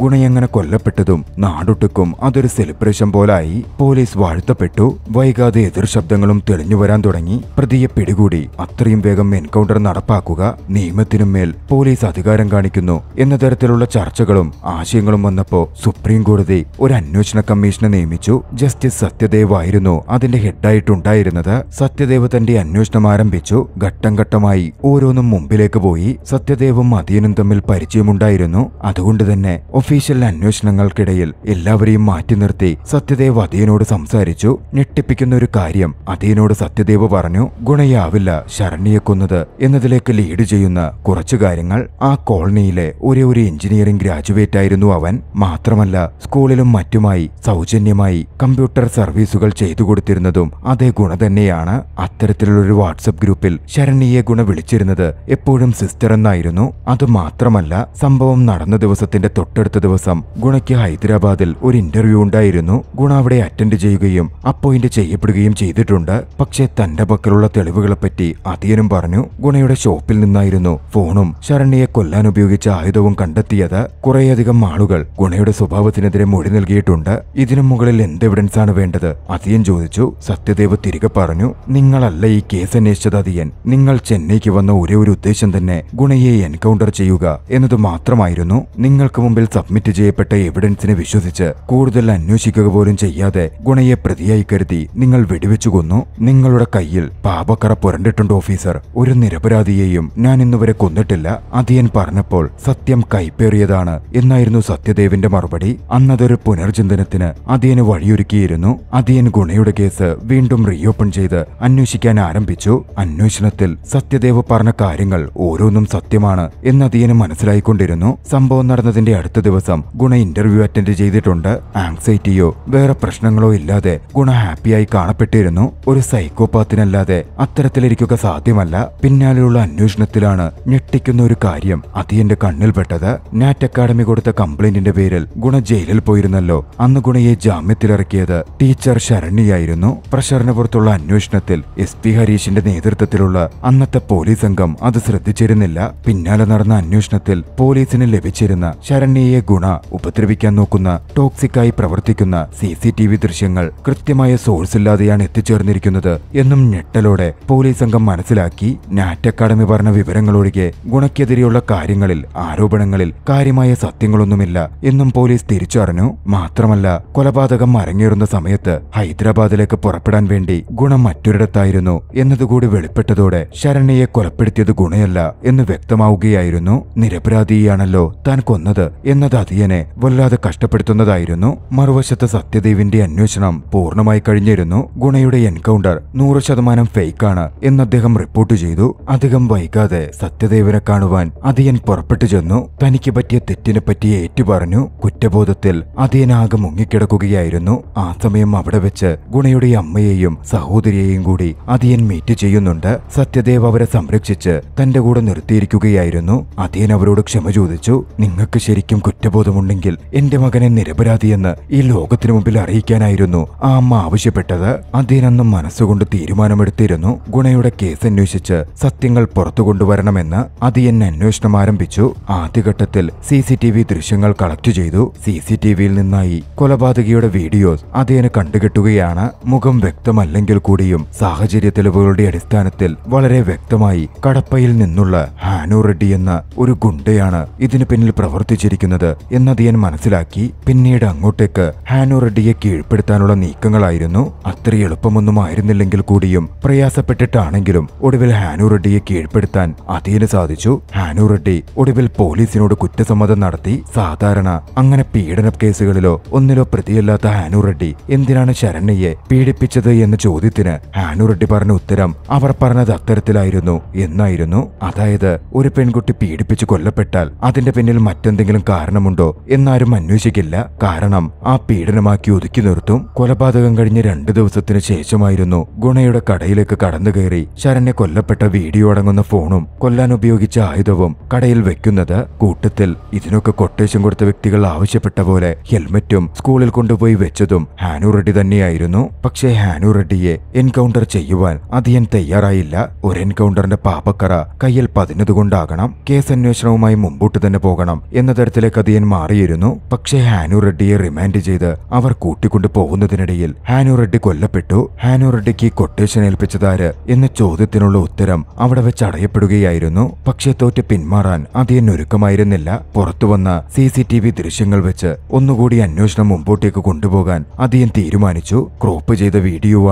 ഗുണയങ്ങനെ കൊല്ലപ്പെട്ടതും നാടൊട്ടുക്കും അതൊരു സെലിബ്രേഷൻ പോലായി പോലീസ് വാഴ്ത്തപ്പെട്ടു വൈകാതെ എതിർ ശബ്ദങ്ങളും തെളിഞ്ഞു വരാൻ തുടങ്ങി പ്രതിയെ പിടികൂടി അത്രയും വേഗം എൻകൗണ്ടർ നടപ്പാക്കുക നിയമത്തിനും മേൽ പോലീസ് അധികാരം കാണിക്കുന്നു എന്ന തരത്തിലുള്ള ചർച്ചകളും ആശയങ്ങളും വന്നപ്പോൾ സുപ്രീം കോടതി ഒരു അന്വേഷണ കമ്മീഷനെ നിയമിച്ചു ജസ്റ്റിസ് സത്യദേവ് ആയിരുന്നു അതിന്റെ ഹെഡായിട്ടുണ്ടായിരുന്നത് സത്യദേവ് തന്റെ വേണ്ടി അന്വേഷണം ആരംഭിച്ചു ഘട്ടം ഘട്ടമായി ഓരോന്നും മുമ്പിലേക്ക് പോയി സത്യദേവും അധീനും തമ്മിൽ പരിചയമുണ്ടായിരുന്നു അതുകൊണ്ട് തന്നെ ഒഫീഷ്യൽ അന്വേഷണങ്ങൾക്കിടയിൽ എല്ലാവരെയും മാറ്റി നിർത്തി സത്യദേവ് അധീനോട് സംസാരിച്ചു ഞെട്ടിപ്പിക്കുന്ന ഒരു കാര്യം അതിയനോട് സത്യദേവ് പറഞ്ഞു ഗുണയാവില്ല ശരണ്യെ കൊന്നത് എന്നതിലേക്ക് ലീഡ് ചെയ്യുന്ന കുറച്ചു കാര്യങ്ങൾ ആ കോളനിയിലെ ഒരേ ഒരു എഞ്ചിനീയറിംഗ് ഗ്രാജുവേറ്റ് ആയിരുന്നു അവൻ മാത്രമല്ല സ്കൂളിലും മറ്റുമായി സൗജന്യമായി കമ്പ്യൂട്ടർ സർവീസുകൾ ചെയ്തു കൊടുത്തിരുന്നതും അതേ ഗുണ തന്നെയാണ് അത്തരത്തിൽ ഇത്തരത്തിലുള്ള ഒരു വാട്സപ്പ് ഗ്രൂപ്പിൽ ശരണ്യയെ ഗുണ വിളിച്ചിരുന്നത് എപ്പോഴും സിസ്റ്റർ എന്നായിരുന്നു അത് മാത്രമല്ല സംഭവം നടന്ന ദിവസത്തിന്റെ തൊട്ടടുത്ത ദിവസം ഗുണയ്ക്ക് ഹൈദരാബാദിൽ ഒരു ഇന്റർവ്യൂ ഉണ്ടായിരുന്നു ഗുണ അവിടെ അറ്റൻഡ് ചെയ്യുകയും അപ്പോയിന്റ് ചെയ്യപ്പെടുകയും ചെയ്തിട്ടുണ്ട് പക്ഷേ തന്റെ പക്കലുള്ള തെളിവുകളെപ്പറ്റി അധികനും പറഞ്ഞു ഗുണയുടെ ഷോപ്പിൽ നിന്നായിരുന്നു ഫോണും ശരണ്യയെ കൊല്ലാൻ ഉപയോഗിച്ച ആയുധവും കണ്ടെത്തിയത് കുറേയധികം ആളുകൾ ഗുണയുടെ സ്വഭാവത്തിനെതിരെ മൊഴി നൽകിയിട്ടുണ്ട് ഇതിനു മുകളിൽ എന്ത് എവിഡൻസാണ് വേണ്ടത് അതിയൻ ചോദിച്ചു സത്യദേവ് തിരികെ പറഞ്ഞു നിങ്ങളല്ല നമ്മുടെ ഈ കേസ് അന്വേഷിച്ചത് തതിയൻ നിങ്ങൾ ചെന്നൈക്ക് വന്ന ഒരേ ഒരു ഉദ്ദേശം തന്നെ ഗുണയെ എൻകൗണ്ടർ ചെയ്യുക എന്നത് മാത്രമായിരുന്നു നിങ്ങൾക്ക് മുമ്പിൽ സബ്മിറ്റ് ചെയ്യപ്പെട്ട എവിഡൻസിനെ വിശ്വസിച്ച് കൂടുതൽ അന്വേഷിക്കുക പോലും ചെയ്യാതെ ഗുണയെ പ്രതിയായി കരുതി നിങ്ങൾ വെടിവെച്ചു കൊന്നു നിങ്ങളുടെ കയ്യിൽ പാപക്കറ പുരണ്ടിട്ടുണ്ട് ഓഫീസർ ഒരു നിരപരാധിയെയും ഞാൻ ഇന്നുവരെ കൊന്നിട്ടില്ല അതിയൻ പറഞ്ഞപ്പോൾ സത്യം കൈപ്പേറിയതാണ് എന്നായിരുന്നു സത്യദേവിന്റെ മറുപടി അന്നതൊരു പുനർചിന്തനത്തിന് അതിയന് വഴിയൊരുക്കിയിരുന്നു അതിയൻ ഗുണയുടെ കേസ് വീണ്ടും റീഓപ്പൺ ചെയ്ത് അന്വേഷിക്കാൻ ഞാൻ ആരംഭിച്ചു അന്വേഷണത്തിൽ സത്യദേവ് പറഞ്ഞ കാര്യങ്ങൾ ഓരോന്നും സത്യമാണ് എന്ന് അതിയന് മനസ്സിലായിക്കൊണ്ടിരുന്നു സംഭവം നടന്നതിന്റെ അടുത്ത ദിവസം ഗുണ ഇന്റർവ്യൂ അറ്റൻഡ് ചെയ്തിട്ടുണ്ട് ആങ്സൈറ്റിയോ വേറെ പ്രശ്നങ്ങളോ ഇല്ലാതെ ഗുണ ഹാപ്പിയായി കാണപ്പെട്ടിരുന്നു ഒരു സൈക്കോപാത്തിനല്ലാതെ അത്തരത്തിലിരിക്കുക സാധ്യമല്ല പിന്നാലെയുള്ള അന്വേഷണത്തിലാണ് ഞെട്ടിക്കുന്ന ഒരു കാര്യം അതിയന്റെ കണ്ണിൽപ്പെട്ടത് നാറ്റ് അക്കാഡമി കൊടുത്ത കംപ്ലൈന്റിന്റെ പേരിൽ ഗുണ ജയിലിൽ പോയിരുന്നല്ലോ അന്ന് ഗുണയെ ജാമ്യത്തിലിറക്കിയത് ടീച്ചർ ശരണ്യായിരുന്നു പ്രഷറിന് പുറത്തുള്ള അന്വേഷണത്തിൽ എസ് പി ഹരീഷിന്റെ നേതൃത്വത്തിലുള്ള അന്നത്തെ പോലീസ് സംഘം അത് ശ്രദ്ധിച്ചിരുന്നില്ല പിന്നാലെ നടന്ന അന്വേഷണത്തിൽ പോലീസിന് ലഭിച്ചിരുന്ന ശരണ്യയെ ഗുണ ഉപദ്രവിക്കാൻ നോക്കുന്ന ടോക്സിക്കായി പ്രവർത്തിക്കുന്ന സി സി ടി വി ദൃശ്യങ്ങൾ കൃത്യമായ സോഴ്സ് ഇല്ലാതെയാണ് എത്തിച്ചേർന്നിരിക്കുന്നത് എന്നും ഞെട്ടലോടെ പോലീസ് സംഘം മനസ്സിലാക്കി നാറ്റ് അക്കാഡമി പറഞ്ഞ വിവരങ്ങളൊഴികെ ഗുണക്കെതിരെയുള്ള കാര്യങ്ങളിൽ ആരോപണങ്ങളിൽ കാര്യമായ സത്യങ്ങളൊന്നുമില്ല എന്നും പോലീസ് തിരിച്ചറിഞ്ഞു മാത്രമല്ല കൊലപാതകം മരങ്ങേറുന്ന സമയത്ത് ഹൈദരാബാദിലേക്ക് പുറപ്പെടാൻ വേണ്ടി ഗുണം മറ്റൊരിടത്തായിരുന്നു എന്നതുകൂടി വെളിപ്പെട്ടതോടെ ശരണ്യയെ കൊലപ്പെടുത്തിയത് ഗുണയല്ല എന്ന് വ്യക്തമാവുകയായിരുന്നു നിരപരാധിയാണല്ലോ താൻ കൊന്നത് എന്നത് അതിയനെ വല്ലാതെ കഷ്ടപ്പെടുത്തുന്നതായിരുന്നു മറുവശത്ത് സത്യദേവിന്റെ അന്വേഷണം പൂർണ്ണമായി കഴിഞ്ഞിരുന്നു ഗുണയുടെ എൻകൗണ്ടർ നൂറ് ശതമാനം ഫേക്കാണ് എന്ന് അദ്ദേഹം റിപ്പോർട്ട് ചെയ്തു അധികം വൈകാതെ സത്യദേവനെ കാണുവാൻ അതിയൻ പുറപ്പെട്ടു ചെന്നു തനിക്ക് പറ്റിയ തെറ്റിനെ പറ്റി ഏറ്റുപറഞ്ഞു കുറ്റബോധത്തിൽ അതിയനാകെ മുങ്ങിക്കിടക്കുകയായിരുന്നു ആ സമയം അവിടെ വെച്ച് ഗുണയുടെ അമ്മയെയും സഹോദരിയെയും കൂടി ആദിയൻ മീറ്റ് ചെയ്യുന്നുണ്ട് സത്യദേവ് അവരെ സംരക്ഷിച്ച് തന്റെ കൂടെ നിർത്തിയിരിക്കുകയായിരുന്നു അതിയൻ അവരോട് ക്ഷമ ചോദിച്ചു നിങ്ങൾക്ക് ശരിക്കും കുറ്റബോധമുണ്ടെങ്കിൽ എന്റെ മകനെ നിരപരാധിയെന്ന് ഈ ലോകത്തിനു മുമ്പിൽ അറിയിക്കാനായിരുന്നു ആ അമ്മ ആവശ്യപ്പെട്ടത് അതിയൻ മനസ്സുകൊണ്ട് തീരുമാനമെടുത്തിരുന്നു ഗുണയുടെ കേസ് അന്വേഷിച്ച് സത്യങ്ങൾ പുറത്തു കൊണ്ടുവരണമെന്ന് അതിയൻ അന്വേഷണം ആരംഭിച്ചു ആദ്യഘട്ടത്തിൽ സി സി ടി വി ദൃശ്യങ്ങൾ കളക്ട് ചെയ്തു സി സി ടി വിയിൽ നിന്നായി കൊലപാതകിയുടെ വീഡിയോസ് അതിയന് കണ്ടുകെട്ടുകയാണ് മുഖം വ്യക്തമല്ലെങ്കിൽ കൂടിയും സാഹചര്യം തെളിവുകളുടെ അടിസ്ഥാനത്തിൽ വളരെ വ്യക്തമായി കടപ്പയിൽ നിന്നുള്ള ഹാനു റെഡ്ഡി എന്ന ഒരു ഗുണ്ടയാണ് ഇതിനു പിന്നിൽ പ്രവർത്തിച്ചിരിക്കുന്നത് എന്നതിയൻ മനസ്സിലാക്കി പിന്നീട് അങ്ങോട്ടേക്ക് ഹാനു റെഡ്ഡിയെ കീഴ്പ്പെടുത്താനുള്ള നീക്കങ്ങളായിരുന്നു അത്ര എളുപ്പമൊന്നും ആയിരുന്നില്ലെങ്കിൽ കൂടിയും പ്രയാസപ്പെട്ടിട്ടാണെങ്കിലും ഒടുവിൽ ഹാനു റെഡ്ഡിയെ കീഴ്പ്പെടുത്താൻ അതിയന് സാധിച്ചു ഹാനു റെഡ്ഡി ഒടുവിൽ പോലീസിനോട് കുറ്റസമ്മതം നടത്തി സാധാരണ അങ്ങനെ പീഡന കേസുകളിലോ ഒന്നിലോ പ്രതിയല്ലാത്ത ഹാനു റെഡ്ഡി എന്തിനാണ് ശരണ്യെ പീഡിപ്പിച്ചത് എന്ന ചോദ്യത്തിന് ഹാനു റെഡ്ഡി പറഞ്ഞ ഉത്തരം അവർ പറഞ്ഞത് അത്തരത്തിലായിരുന്നു എന്നായിരുന്നു അതായത് ഒരു പെൺകുട്ടി പീഡിപ്പിച്ച് കൊല്ലപ്പെട്ടാൽ അതിന്റെ പിന്നിൽ മറ്റെന്തെങ്കിലും കാരണമുണ്ടോ എന്നാരും അന്വേഷിക്കില്ല കാരണം ആ പീഡനമാക്കി ഒതുക്കി നിർത്തും കൊലപാതകം കഴിഞ്ഞ രണ്ടു ദിവസത്തിനു ശേഷമായിരുന്നു ഗുണയുടെ കടയിലേക്ക് കടന്നു കയറി ശരണ്യ കൊല്ലപ്പെട്ട വീഡിയോ അടങ്ങുന്ന ഫോണും കൊല്ലാൻ ഉപയോഗിച്ച ആയുധവും കടയിൽ വെക്കുന്നത് കൂട്ടത്തിൽ ഇതിനൊക്കെ കൊട്ടേഷൻ കൊടുത്ത വ്യക്തികൾ ആവശ്യപ്പെട്ട പോലെ ഹെൽമറ്റും സ്കൂളിൽ കൊണ്ടുപോയി വെച്ചതും ഹാനു റെഡ്ഡി തന്നെയായിരുന്നു പക്ഷേ ഹാനു റെഡ്ഡിയെ എൻകൗണ്ടർ ചെയ്യുവാൻ ഏറ്റുവാങ്ങുവാൻ അധിയൻ തയ്യാറായില്ല ഒരു എൻകൗണ്ടറിന്റെ പാപക്കറ കയ്യിൽ പതിഞ്ഞതുകൊണ്ടാകണം അന്വേഷണവുമായി മുമ്പോട്ട് തന്നെ പോകണം എന്ന തരത്തിലേക്ക് അധിയൻ മാറിയിരുന്നു പക്ഷേ ഹാനു റെഡ്ഡിയെ റിമാൻഡ് ചെയ്ത് അവർ കൂട്ടിക്കൊണ്ടു പോകുന്നതിനിടയിൽ ഹാനു റെഡ്ഡി കൊല്ലപ്പെട്ടു ഹാനു റെഡ്ഡിക്ക് കൊട്ടേഷൻ ഏൽപ്പിച്ചതാര് എന്ന ചോദ്യത്തിനുള്ള ഉത്തരം അവിടെ വെച്ച് അടയപ്പെടുകയായിരുന്നു പക്ഷേ തോറ്റ് പിന്മാറാൻ അധിയൻ ഒരുക്കമായിരുന്നില്ല പുറത്തുവന്ന സി സി ടി വി ദൃശ്യങ്ങൾ വെച്ച് ഒന്നുകൂടി അന്വേഷണം മുമ്പോട്ടേക്ക് കൊണ്ടുപോകാൻ അധിയൻ തീരുമാനിച്ചു ക്രോപ്പ് ചെയ്ത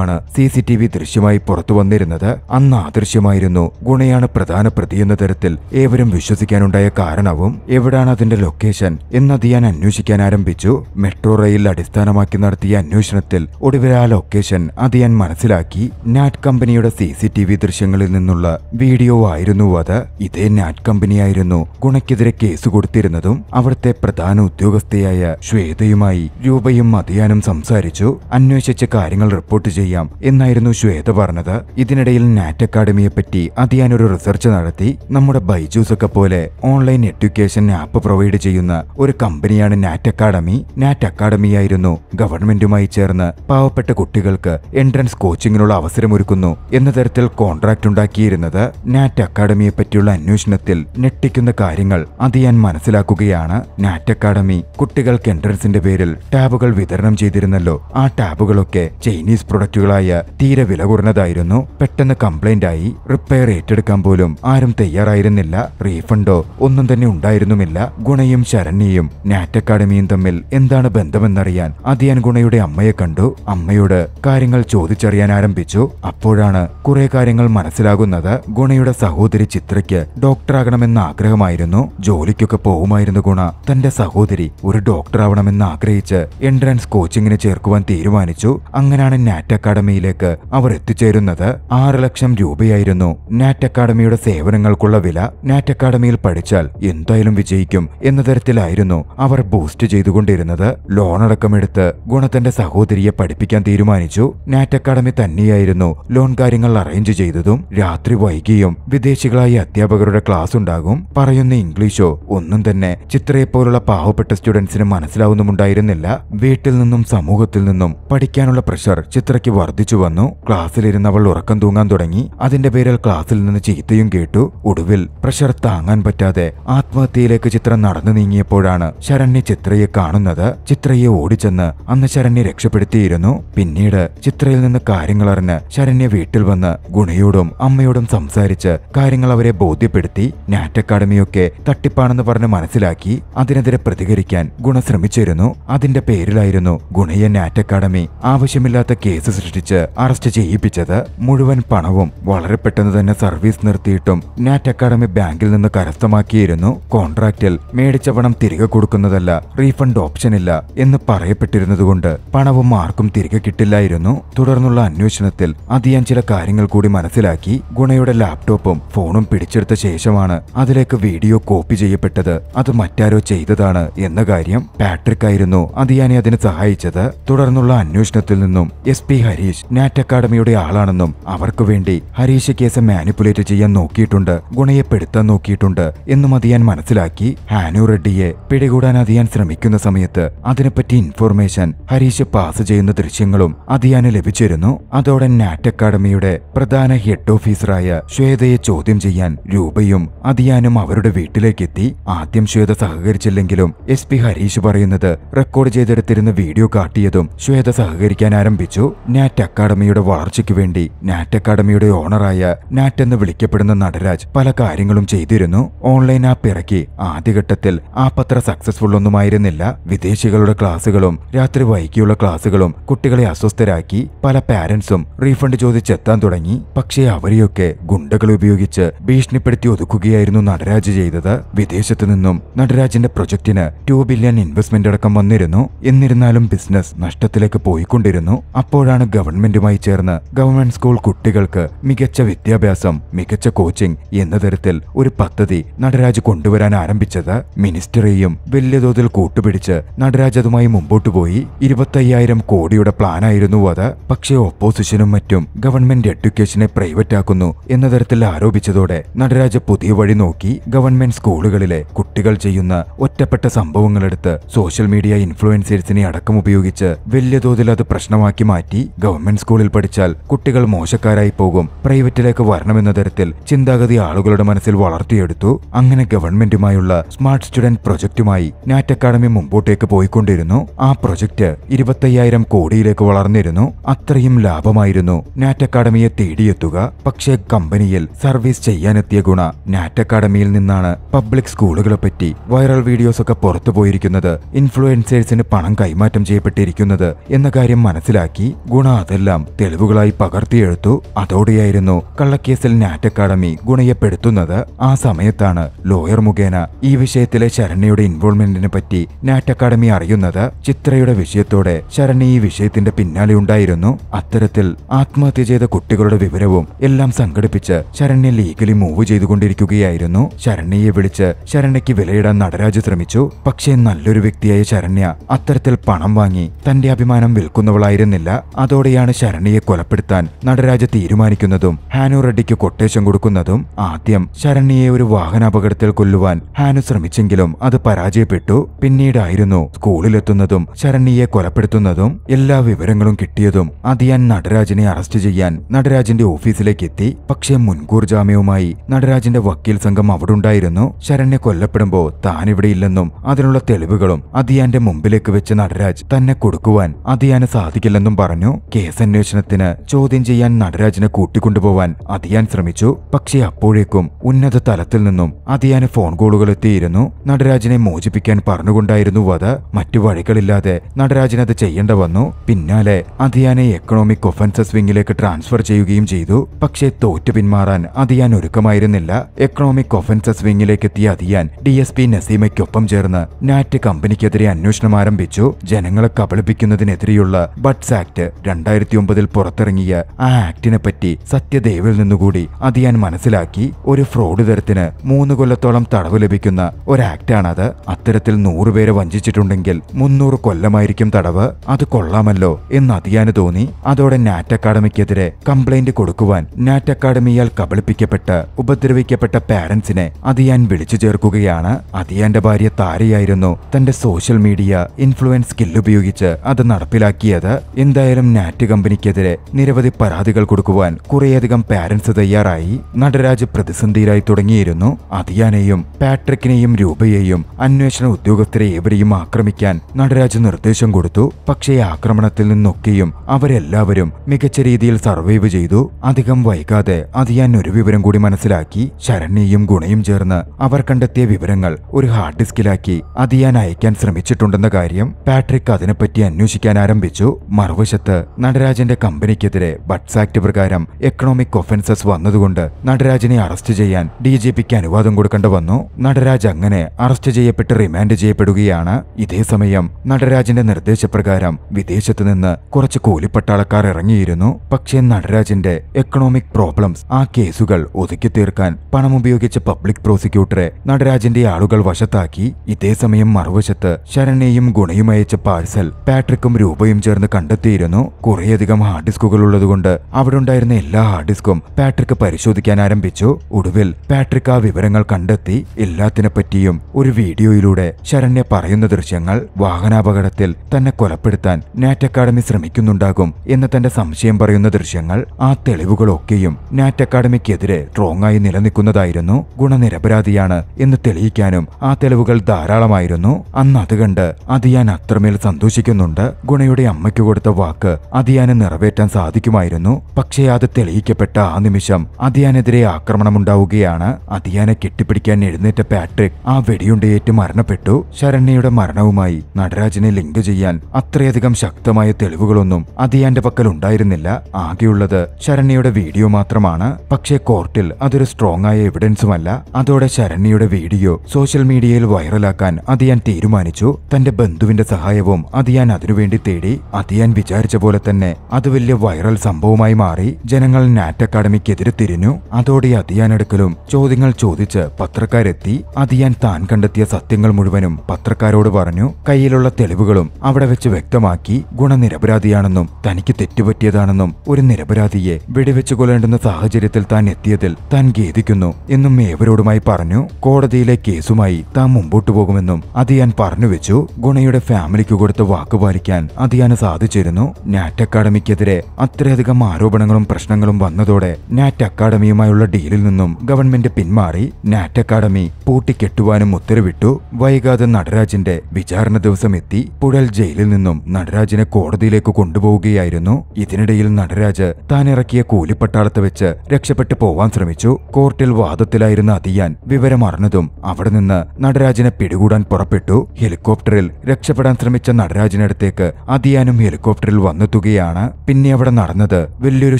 ആണ് സി സി ടി വി ദൃശ്യമായി പുറത്തു വന്നിരുന്നത് അന്ന് ആദൃശ്യമായിരുന്നു ഗുണയാണ് പ്രധാന എന്ന തരത്തിൽ ഏവരും വിശ്വസിക്കാനുണ്ടായ കാരണവും എവിടാണ് അതിന്റെ ലൊക്കേഷൻ എന്നതിയാൻ അന്വേഷിക്കാൻ ആരംഭിച്ചു മെട്രോ റെയിൽ അടിസ്ഥാനമാക്കി നടത്തിയ അന്വേഷണത്തിൽ ഒടുവിൽ ആ ലൊക്കേഷൻ അതിയാൻ മനസ്സിലാക്കി നാറ്റ് കമ്പനിയുടെ സി സി ടി വി ദൃശ്യങ്ങളിൽ നിന്നുള്ള വീഡിയോ ആയിരുന്നു അത് ഇതേ നാറ്റ് കമ്പനിയായിരുന്നു ഗുണയ്ക്കെതിരെ കേസ് കൊടുത്തിരുന്നതും അവിടുത്തെ പ്രധാന ഉദ്യോഗസ്ഥയായ ശ്വേതയുമായി രൂപയും മതിയാനും സംസാരിച്ചു അന്വേഷിച്ച കാര്യങ്ങൾ റിപ്പോർട്ട് ചെയ്യാം എന്നായിരുന്നു ശ്വേത പറഞ്ഞത് പറഞ്ഞത് ഇതിനിടയിൽ നാറ്റ് അക്കാഡമിയെ പറ്റി അതിയാൻ ഒരു റിസർച്ച് നടത്തി നമ്മുടെ ബൈജൂസ് ഒക്കെ പോലെ ഓൺലൈൻ എഡ്യൂക്കേഷൻ ആപ്പ് പ്രൊവൈഡ് ചെയ്യുന്ന ഒരു കമ്പനിയാണ് നാറ്റ് അക്കാഡമി നാറ്റ് അക്കാഡമി ആയിരുന്നു ഗവൺമെന്റുമായി ചേർന്ന് പാവപ്പെട്ട കുട്ടികൾക്ക് എൻട്രൻസ് കോച്ചിങ്ങിനുള്ള അവസരമൊരുക്കുന്നു എന്ന തരത്തിൽ കോൺട്രാക്ട് ഉണ്ടാക്കിയിരുന്നത് നാറ്റ് അക്കാഡമിയെ പറ്റിയുള്ള അന്വേഷണത്തിൽ ഞെട്ടിക്കുന്ന കാര്യങ്ങൾ അതിയാൻ മനസ്സിലാക്കുകയാണ് നാറ്റ് അക്കാഡമി കുട്ടികൾക്ക് എൻട്രൻസിന്റെ പേരിൽ ടാബുകൾ വിതരണം ചെയ്തിരുന്നല്ലോ ആ ടാബുകളൊക്കെ ചൈനീസ് പ്രൊഡക്റ്റുകളായ തീരെ വില കുറഞ്ഞതായി ഉണ്ടായിരുന്നു പെട്ടെന്ന് കംപ്ലൈന്റ് ആയി റിപ്പയർ ഏറ്റെടുക്കാൻ പോലും ആരും തയ്യാറായിരുന്നില്ല റീഫണ്ടോ ഒന്നും തന്നെ ഉണ്ടായിരുന്നുമില്ല ഗുണയും ശരണ്യയും നാറ്റ് അക്കാഡമിയും തമ്മിൽ എന്താണ് ബന്ധമെന്നറിയാൻ അതിയാൻ ഗുണയുടെ അമ്മയെ കണ്ടു അമ്മയോട് കാര്യങ്ങൾ ചോദിച്ചറിയാൻ ആരംഭിച്ചു അപ്പോഴാണ് കുറെ കാര്യങ്ങൾ മനസ്സിലാകുന്നത് ഗുണയുടെ സഹോദരി ചിത്രയ്ക്ക് ഡോക്ടറാകണമെന്ന ആഗ്രഹമായിരുന്നു ജോലിക്കൊക്കെ പോകുമായിരുന്നു ഗുണ തന്റെ സഹോദരി ഒരു ഡോക്ടറാവണമെന്ന് ആഗ്രഹിച്ച് എൻട്രൻസ് കോച്ചിങ്ങിന് ചേർക്കുവാൻ തീരുമാനിച്ചു അങ്ങനെയാണ് നാറ്റ് അക്കാഡമിയിലേക്ക് അവർ എത്തിച്ചേരുന്നത് വരുന്നത് ആറ് ലക്ഷം രൂപയായിരുന്നു നാറ്റ് അക്കാഡമിയുടെ സേവനങ്ങൾക്കുള്ള വില നാറ്റ് അക്കാഡമിയിൽ പഠിച്ചാൽ എന്തായാലും വിജയിക്കും എന്ന തരത്തിലായിരുന്നു അവർ ബൂസ്റ്റ് ചെയ്തുകൊണ്ടിരുന്നത് ലോണടക്കമെടുത്ത് ഗുണത്തിന്റെ സഹോദരിയെ പഠിപ്പിക്കാൻ തീരുമാനിച്ചു നാറ്റ് അക്കാഡമി തന്നെയായിരുന്നു ലോൺ കാര്യങ്ങൾ അറേഞ്ച് ചെയ്തതും രാത്രി വൈകിയും വിദേശികളായ അധ്യാപകരുടെ ക്ലാസ് ഉണ്ടാകും പറയുന്ന ഇംഗ്ലീഷോ ഒന്നും തന്നെ ചിത്രയെപ്പോലുള്ള പാവപ്പെട്ട സ്റ്റുഡൻസിന് മനസ്സിലാവുന്നുമുണ്ടായിരുന്നില്ല വീട്ടിൽ നിന്നും സമൂഹത്തിൽ നിന്നും പഠിക്കാനുള്ള പ്രഷർ ചിത്രയ്ക്ക് വർദ്ധിച്ചു വന്നു ക്ലാസ്സിലിരുന്ന് ഇരുന്നവൾ ഉറക്കം തൂങ്ങാൻ തുടങ്ങി അതിന്റെ പേരിൽ ക്ലാസ്സിൽ നിന്ന് ചീത്തയും കേട്ടു ഒടുവിൽ പ്രഷർ താങ്ങാൻ പറ്റാതെ ആത്മഹത്യയിലേക്ക് ചിത്രം നടന്നു നീങ്ങിയപ്പോഴാണ് ശരണ്യ ചിത്രയെ കാണുന്നത് ചിത്രയെ ഓടിച്ചെന്ന് അന്ന് ശരണ്യ രക്ഷപ്പെടുത്തിയിരുന്നു പിന്നീട് ചിത്രയിൽ നിന്ന് കാര്യങ്ങൾ അറിഞ്ഞ് ശരണ്യ വീട്ടിൽ വന്ന് ഗുണയോടും അമ്മയോടും സംസാരിച്ച് കാര്യങ്ങൾ അവരെ ബോധ്യപ്പെടുത്തി നാറ്റ് അക്കാഡമിയൊക്കെ തട്ടിപ്പാണെന്ന് പറഞ്ഞ് മനസ്സിലാക്കി അതിനെതിരെ പ്രതികരിക്കാൻ ഗുണ ശ്രമിച്ചിരുന്നു അതിന്റെ പേരിലായിരുന്നു ഗുണയെ നാറ്റ് അക്കാഡമി ആവശ്യമില്ലാത്ത കേസ് സൃഷ്ടിച്ച് അറസ്റ്റ് ചെയ്യിപ്പിച്ചത് അതായത് മുഴുവൻ പണവും വളരെ പെട്ടെന്ന് തന്നെ സർവീസ് നിർത്തിയിട്ടും നാറ്റ് അക്കാദമി ബാങ്കിൽ നിന്ന് കരസ്ഥമാക്കിയിരുന്നു കോൺട്രാക്റ്റിൽ മേടിച്ച പണം തിരികെ കൊടുക്കുന്നതല്ല റീഫണ്ട് ഓപ്ഷൻ ഇല്ല എന്ന് പറയപ്പെട്ടിരുന്നതുകൊണ്ട് പണവും ആർക്കും തിരികെ കിട്ടില്ലായിരുന്നു തുടർന്നുള്ള അന്വേഷണത്തിൽ അതിയാൻ ചില കാര്യങ്ങൾ കൂടി മനസ്സിലാക്കി ഗുണയുടെ ലാപ്ടോപ്പും ഫോണും പിടിച്ചെടുത്ത ശേഷമാണ് അതിലേക്ക് വീഡിയോ കോപ്പി ചെയ്യപ്പെട്ടത് അത് മറ്റാരോ ചെയ്തതാണ് എന്ന കാര്യം പാട്രിക് ആയിരുന്നു അതിയാനെ അതിന് സഹായിച്ചത് തുടർന്നുള്ള അന്വേഷണത്തിൽ നിന്നും എസ് പി ഹരീഷ് നാറ്റ് അക്കാദമിയുടെ ആൾ ആളാണെന്നും അവർക്കു വേണ്ടി ഹരീഷ് കേസ് മാനിപ്പുലേറ്റ് ചെയ്യാൻ നോക്കിയിട്ടുണ്ട് ഗുണയെ പെടുത്താൻ നോക്കിയിട്ടുണ്ട് എന്നും അതിയാൻ മനസ്സിലാക്കി ഹാനു റെഡ്ഡിയെ പിടികൂടാൻ അതിയാൻ ശ്രമിക്കുന്ന സമയത്ത് അതിനെപ്പറ്റി ഇൻഫോർമേഷൻ ഹരീഷ് പാസ് ചെയ്യുന്ന ദൃശ്യങ്ങളും അതിയാന് ലഭിച്ചിരുന്നു അതോടെ നാറ്റ് അക്കാഡമിയുടെ പ്രധാന ഹെഡ് ഓഫീസറായ ശ്വേതയെ ചോദ്യം ചെയ്യാൻ രൂപയും അതിയാനും അവരുടെ വീട്ടിലേക്കെത്തി ആദ്യം ശ്വേത സഹകരിച്ചില്ലെങ്കിലും എസ് പി ഹരീഷ് പറയുന്നത് റെക്കോർഡ് ചെയ്തെടുത്തിരുന്ന വീഡിയോ കാട്ടിയതും ശ്വേത സഹകരിക്കാൻ ആരംഭിച്ചു നാറ്റ് അക്കാഡമിയുടെ വളർച്ചയ്ക്ക് വേണ്ടി വേണ്ടി നാറ്റ് അക്കാഡമിയുടെ ഓണറായ നാറ്റ് എന്ന് വിളിക്കപ്പെടുന്ന നടരാജ് പല കാര്യങ്ങളും ചെയ്തിരുന്നു ഓൺലൈൻ ആപ്പ് ഇറക്കി ആദ്യഘട്ടത്തിൽ ആപ്പ് അത്ര സക്സസ്ഫുൾ ഒന്നുമായിരുന്നില്ല വിദേശികളുടെ ക്ലാസുകളും രാത്രി വൈകിയുള്ള ക്ലാസുകളും കുട്ടികളെ അസ്വസ്ഥരാക്കി പല പാരന്റ്സും റീഫണ്ട് ചോദിച്ചെത്താൻ തുടങ്ങി പക്ഷേ അവരെയൊക്കെ ഗുണ്ടകളെ ഉപയോഗിച്ച് ഭീഷണിപ്പെടുത്തി ഒതുക്കുകയായിരുന്നു നടരാജ് ചെയ്തത് വിദേശത്ത് നിന്നും നടരാജിന്റെ പ്രൊജക്ടിന് ടു ബില്യൺ ഇൻവെസ്റ്റ്മെന്റ് അടക്കം വന്നിരുന്നു എന്നിരുന്നാലും ബിസിനസ് നഷ്ടത്തിലേക്ക് പോയിക്കൊണ്ടിരുന്നു അപ്പോഴാണ് ഗവൺമെന്റുമായി ചേർന്ന് ഗവൺ ഗവൺമെന്റ് സ്കൂൾ കുട്ടികൾക്ക് മികച്ച വിദ്യാഭ്യാസം മികച്ച കോച്ചിംഗ് എന്ന തരത്തിൽ ഒരു പദ്ധതി നടരാജ് കൊണ്ടുവരാൻ ആരംഭിച്ചത് മിനിസ്റ്ററേയും വലിയ തോതിൽ കൂട്ടുപിടിച്ച് നടരാജ് അതുമായി മുമ്പോട്ട് പോയി ഇരുപത്തയ്യായിരം കോടിയുടെ പ്ലാനായിരുന്നു അത് പക്ഷേ ഓപ്പോസിഷനും മറ്റും ഗവൺമെന്റ് എഡ്യൂക്കേഷനെ പ്രൈവറ്റ് ആക്കുന്നു എന്ന തരത്തിൽ ആരോപിച്ചതോടെ നടരാജ് പുതിയ വഴി നോക്കി ഗവൺമെന്റ് സ്കൂളുകളിലെ കുട്ടികൾ ചെയ്യുന്ന ഒറ്റപ്പെട്ട സംഭവങ്ങളെടുത്ത് സോഷ്യൽ മീഡിയ ഇൻഫ്ലുവൻസേഴ്സിനെ അടക്കം ഉപയോഗിച്ച് വലിയ തോതിൽ അത് പ്രശ്നമാക്കി മാറ്റി ഗവൺമെന്റ് സ്കൂളിൽ പഠിച്ചാൽ കുട്ടികൾ മോശക്കാരായി പോകും പ്രൈവറ്റിലേക്ക് വരണമെന്ന തരത്തിൽ ചിന്താഗതി ആളുകളുടെ മനസ്സിൽ വളർത്തിയെടുത്തു അങ്ങനെ ഗവൺമെന്റുമായുള്ള സ്മാർട്ട് സ്റ്റുഡന്റ് പ്രൊജക്ടുമായി നാറ്റ് അക്കാദമി മുമ്പോട്ടേക്ക് പോയിക്കൊണ്ടിരുന്നു ആ പ്രൊജക്ട് ഇരുപത്തയ്യായിരം കോടിയിലേക്ക് വളർന്നിരുന്നു അത്രയും ലാഭമായിരുന്നു നാറ്റ് അക്കാദമിയെ തേടിയെത്തുക പക്ഷേ കമ്പനിയിൽ സർവീസ് ചെയ്യാനെത്തിയ ഗുണ നാറ്റ് അക്കാദമിയിൽ നിന്നാണ് പബ്ലിക് സ്കൂളുകളെ പറ്റി വൈറൽ വീഡിയോസ് ഒക്കെ പുറത്തു പോയിരിക്കുന്നത് ഇൻഫ്ലുവൻസേഴ്സിന് പണം കൈമാറ്റം ചെയ്യപ്പെട്ടിരിക്കുന്നത് എന്ന കാര്യം മനസ്സിലാക്കി ഗുണ അതെല്ലാം തെളിവുകളായി പകർ പകർത്തിയെടുത്തു അതോടെയായിരുന്നു കള്ളക്കേസിൽ നാറ്റ് അക്കാഡമി ഗുണയപ്പെടുത്തുന്നത് ആ സമയത്താണ് ലോയർ മുഖേന ഈ വിഷയത്തിലെ ശരണ്യയുടെ ഇൻവോൾവ്മെന്റിനെ പറ്റി നാറ്റ് അക്കാഡമി അറിയുന്നത് ചിത്രയുടെ വിഷയത്തോടെ ശരണ്യ ഈ വിഷയത്തിന്റെ പിന്നാലെ ഉണ്ടായിരുന്നു അത്തരത്തിൽ ആത്മഹത്യ ചെയ്ത കുട്ടികളുടെ വിവരവും എല്ലാം സംഘടിപ്പിച്ച് ശരണ്യ ലീഗലി മൂവ് ചെയ്തുകൊണ്ടിരിക്കുകയായിരുന്നു ശരണ്യയെ വിളിച്ച് ശരണ്യയ്ക്ക് വിലയിടാൻ നടരാജ് ശ്രമിച്ചു പക്ഷേ നല്ലൊരു വ്യക്തിയായ ശരണ്യ അത്തരത്തിൽ പണം വാങ്ങി തന്റെ അഭിമാനം വിൽക്കുന്നവളായിരുന്നില്ല അതോടെയാണ് ശരണ്യയെ കൊലപ്പെടുത്താൻ നടരാജ തീരുമാനിക്കുന്നതും ഹാനു റെഡ്ഡിക്ക് കൊട്ടേഷൻ കൊടുക്കുന്നതും ആദ്യം ശരണ്യയെ ഒരു വാഹനാപകടത്തിൽ കൊല്ലുവാൻ ഹാനു ശ്രമിച്ചെങ്കിലും അത് പരാജയപ്പെട്ടു പിന്നീടായിരുന്നു സ്കൂളിലെത്തുന്നതും ശരണ്യയെ കൊലപ്പെടുത്തുന്നതും എല്ലാ വിവരങ്ങളും കിട്ടിയതും അതിയാൻ നടരാജിനെ അറസ്റ്റ് ചെയ്യാൻ നടരാജിന്റെ ഓഫീസിലേക്ക് എത്തി പക്ഷേ മുൻകൂർ ജാമ്യവുമായി നടരാജിന്റെ വക്കീൽ സംഘം അവിടെ ഉണ്ടായിരുന്നു ശരണ്യ കൊല്ലപ്പെടുമ്പോൾ താൻ ഇവിടെ ഇല്ലെന്നും അതിനുള്ള തെളിവുകളും അതിയാന്റെ മുമ്പിലേക്ക് വെച്ച് നടരാജ് തന്നെ കൊടുക്കുവാൻ അതിയാന് സാധിക്കില്ലെന്നും പറഞ്ഞു കേസന്വേഷണത്തിന് ചോദ്യം ചോദ്യം ചെയ്യാൻ നടരാജനെ കൂട്ടിക്കൊണ്ടുപോവാൻ അതിയാൻ ശ്രമിച്ചു പക്ഷേ അപ്പോഴേക്കും ഉന്നത തലത്തിൽ നിന്നും അതിയാന് ഫോൺ കോളുകൾ എത്തിയിരുന്നു നടരാജനെ മോചിപ്പിക്കാൻ പറഞ്ഞുകൊണ്ടായിരുന്നു വധ മറ്റു വഴികളില്ലാതെ നടരാജൻ അത് ചെയ്യേണ്ട വന്നു പിന്നാലെ അതിയാനെ എക്കണോമിക് ഒഫൻസസ് വിങ്ങിലേക്ക് ട്രാൻസ്ഫർ ചെയ്യുകയും ചെയ്തു പക്ഷേ തോറ്റു പിന്മാറാൻ അതിയാൻ ഒരുക്കമായിരുന്നില്ല എക്കണോമിക് ഒഫൻസസ് വിങ്ങിലേക്ക് എത്തിയ അതിയാൻ ഡി എസ് പി നസീമയ്ക്കൊപ്പം ചേർന്ന് നാറ്റ് കമ്പനിക്കെതിരെ അന്വേഷണം ആരംഭിച്ചു ജനങ്ങളെ കബളിപ്പിക്കുന്നതിനെതിരെയുള്ള ബഡ്സ് ആക്ട് രണ്ടായിരത്തി ഒമ്പതിൽ പുറത്തിറങ്ങിയ ആ ആക്ടിനെ പറ്റി സത്യദേവിൽ നിന്നുകൂടി അത് ഞാൻ മനസ്സിലാക്കി ഒരു ഫ്രോഡ് തരത്തിന് മൂന്ന് കൊല്ലത്തോളം തടവ് ലഭിക്കുന്ന ഒരു ആക്ടാണത് അത്തരത്തിൽ നൂറുപേരെ വഞ്ചിച്ചിട്ടുണ്ടെങ്കിൽ മുന്നൂറ് കൊല്ലമായിരിക്കും തടവ് അത് കൊള്ളാമല്ലോ എന്ന് അതിയാന് തോന്നി അതോടെ നാറ്റ് അക്കാഡമിക്കെതിരെ കംപ്ലൈന്റ് കൊടുക്കുവാൻ നാറ്റ് അക്കാഡമിയാൽ കബളിപ്പിക്കപ്പെട്ട് ഉപദ്രവിക്കപ്പെട്ട പാരന്റ്സിനെ അതിയാൻ വിളിച്ചു ചേർക്കുകയാണ് അതിയാന്റെ ഭാര്യ താരയായിരുന്നു തന്റെ സോഷ്യൽ മീഡിയ ഇൻഫ്ലുവൻസ് ഉപയോഗിച്ച് അത് നടപ്പിലാക്കിയത് എന്തായാലും നാറ്റ് കമ്പനിക്കെതിരെ നിരവധി നിരവധി പരാതികൾ കൊടുക്കുവാൻ കുറേയധികം പാരൻസ് തയ്യാറായി നടരാജ് പ്രതിസന്ധിയിലായി തുടങ്ങിയിരുന്നു അതിയാനെയും പാട്രിക്കിനെയും രൂപയെയും അന്വേഷണ ഉദ്യോഗസ്ഥരെ ഏവരെയും ആക്രമിക്കാൻ നടരാജ് നിർദ്ദേശം കൊടുത്തു പക്ഷേ ആക്രമണത്തിൽ നിന്നൊക്കെയും അവരെല്ലാവരും മികച്ച രീതിയിൽ സർവൈവ് ചെയ്തു അധികം വൈകാതെ അതിയാൻ ഒരു വിവരം കൂടി മനസ്സിലാക്കി ശരണ്യയും ഗുണയും ചേർന്ന് അവർ കണ്ടെത്തിയ വിവരങ്ങൾ ഒരു ഹാർഡ് ഡിസ്കിലാക്കി അതിയാൻ അയക്കാൻ ശ്രമിച്ചിട്ടുണ്ടെന്ന കാര്യം പാട്രിക് അതിനെപ്പറ്റി അന്വേഷിക്കാൻ ആരംഭിച്ചു മറുവശത്ത് നടരാജന്റെ കമ്പനിക്കെതിരെ ബട്ട്സ് ആക്ട് പ്രകാരം എക്കണോമിക് ഒഫൻസസ് വന്നതുകൊണ്ട് നടരാജനെ അറസ്റ്റ് ചെയ്യാൻ ഡി ജി പിക്ക് അനുവാദം കൊടുക്കേണ്ട വന്നു നടരാജ് അങ്ങനെ അറസ്റ്റ് ചെയ്യപ്പെട്ട് റിമാൻഡ് ചെയ്യപ്പെടുകയാണ് ഇതേസമയം നടരാജന്റെ നിർദ്ദേശപ്രകാരം വിദേശത്ത് നിന്ന് കുറച്ച് കൂലിപ്പട്ടാളക്കാർ ഇറങ്ങിയിരുന്നു പക്ഷേ നടരാജന്റെ എക്കണോമിക് പ്രോബ്ലംസ് ആ കേസുകൾ ഒതുക്കി തീർക്കാൻ പണം ഉപയോഗിച്ച പബ്ലിക് പ്രോസിക്യൂട്ടറെ നടരാജന്റെ ആളുകൾ വശത്താക്കി ഇതേസമയം മറുവശത്ത് ശരണേയും ഗുണയും അയച്ച പാഴ്സൽ പാട്രിക്കും രൂപയും ചേർന്ന് കണ്ടെത്തിയിരുന്നു കുറേയധികം ഹാർഡ് ഡിസ്കുകൾ ഉള്ളത് അതുകൊണ്ട് അവിടെ ഉണ്ടായിരുന്ന എല്ലാ ഡിസ്കും പാട്രിക് പരിശോധിക്കാൻ ആരംഭിച്ചു ഒടുവിൽ പാട്രിക് ആ വിവരങ്ങൾ കണ്ടെത്തി എല്ലാത്തിനെ പറ്റിയും ഒരു വീഡിയോയിലൂടെ ശരണ്യ പറയുന്ന ദൃശ്യങ്ങൾ വാഹനാപകടത്തിൽ തന്നെ കൊലപ്പെടുത്താൻ നാറ്റ് അക്കാഡമി ശ്രമിക്കുന്നുണ്ടാകും എന്ന തന്റെ സംശയം പറയുന്ന ദൃശ്യങ്ങൾ ആ തെളിവുകളൊക്കെയും നാറ്റ് അക്കാഡമിക്കെതിരെ റോങ് ആയി നിലനിൽക്കുന്നതായിരുന്നു ഗുണനിരപരാധിയാണ് എന്ന് തെളിയിക്കാനും ആ തെളിവുകൾ ധാരാളമായിരുന്നു അന്ന് അത് കണ്ട് അതിയാൻ അത്രമേൽ സന്തോഷിക്കുന്നുണ്ട് ഗുണയുടെ അമ്മയ്ക്ക് കൊടുത്ത വാക്ക് അതിയാനെ നിറവേറ്റാൻ സാധിക്കും അറിയാമായിരുന്നു പക്ഷേ അത് തെളിയിക്കപ്പെട്ട ആ നിമിഷം അതിയാനെതിരെ ആക്രമണമുണ്ടാവുകയാണ് അതിയാനെ കെട്ടിപ്പിടിക്കാൻ എഴുന്നേറ്റ പാട്രിക് ആ വെടിയുണ്ടയേറ്റ് മരണപ്പെട്ടു ശരണ്യയുടെ മരണവുമായി നടരാജനെ ലിങ്ക് ചെയ്യാൻ അത്രയധികം ശക്തമായ തെളിവുകളൊന്നും അതിയാന്റെ പക്കൽ ഉണ്ടായിരുന്നില്ല ആകെയുള്ളത് ശരണ്യയുടെ വീഡിയോ മാത്രമാണ് പക്ഷേ കോർട്ടിൽ അതൊരു സ്ട്രോങ് ആയ എവിഡൻസുമല്ല അതോടെ ശരണ്യയുടെ വീഡിയോ സോഷ്യൽ മീഡിയയിൽ വൈറലാക്കാൻ അതിയാൻ തീരുമാനിച്ചു തന്റെ ബന്ധുവിന്റെ സഹായവും അതിയാൻ അതിനുവേണ്ടി തേടി അതിയാൻ വിചാരിച്ച പോലെ തന്നെ അത് വലിയ വൈറൽ സംഭവമായി മാറി ജനങ്ങൾ നാറ്റ് അക്കാഡമിക്കെതിരെ തിരിഞ്ഞു അതോടെ അതിയാനെടുക്കലും ചോദ്യങ്ങൾ ചോദിച്ച് പത്രക്കാരെത്തി അതിയാൻ താൻ കണ്ടെത്തിയ സത്യങ്ങൾ മുഴുവനും പത്രക്കാരോട് പറഞ്ഞു കയ്യിലുള്ള തെളിവുകളും അവിടെ വെച്ച് വ്യക്തമാക്കി ഗുണനിരപരാധിയാണെന്നും തനിക്ക് തെറ്റുപറ്റിയതാണെന്നും ഒരു നിരപരാധിയെ വെടിവെച്ചു കൊല്ലേണ്ടുന്ന സാഹചര്യത്തിൽ താൻ എത്തിയതിൽ താൻ ഖേദിക്കുന്നു എന്നും ഏവരോടുമായി പറഞ്ഞു കോടതിയിലെ കേസുമായി താൻ മുമ്പോട്ടു പോകുമെന്നും അതിയാൻ പറഞ്ഞു വെച്ചു ഗുണയുടെ ഫാമിലിക്ക് കൊടുത്ത വാക്ക് പാലിക്കാൻ അതിയാന് സാധിച്ചിരുന്നു നാറ്റ് അക്കാഡമിക്കെതിരെ അത്ര വളരെയധികം ആരോപണങ്ങളും പ്രശ്നങ്ങളും വന്നതോടെ നാറ്റ് അക്കാഡമിയുമായുള്ള ഡീലിൽ നിന്നും ഗവൺമെന്റ് പിന്മാറി നാറ്റ് അക്കാഡമി പൂട്ടിക്കെട്ടുവാനും ഉത്തരവിട്ടു വൈകാതെ നടരാജിന്റെ വിചാരണ ദിവസം എത്തി പുഴൽ ജയിലിൽ നിന്നും നടരാജിനെ കോടതിയിലേക്ക് കൊണ്ടുപോവുകയായിരുന്നു ഇതിനിടയിൽ നടരാജ് താൻ ഇറക്കിയ കൂലിപ്പട്ടാളത്ത് വെച്ച് രക്ഷപ്പെട്ടു പോവാൻ ശ്രമിച്ചു കോർട്ടിൽ വാദത്തിലായിരുന്ന അതിയാൻ വിവരമറിഞ്ഞതും അവിടെ നിന്ന് നടരാജിനെ പിടികൂടാൻ പുറപ്പെട്ടു ഹെലികോപ്റ്ററിൽ രക്ഷപ്പെടാൻ ശ്രമിച്ച നടരാജിനടുത്തേക്ക് അതിയാനും ഹെലികോപ്റ്ററിൽ വന്നെത്തുകയാണ് പിന്നെ അവിടെ നടന്നത് നടന്നത് വലിയൊരു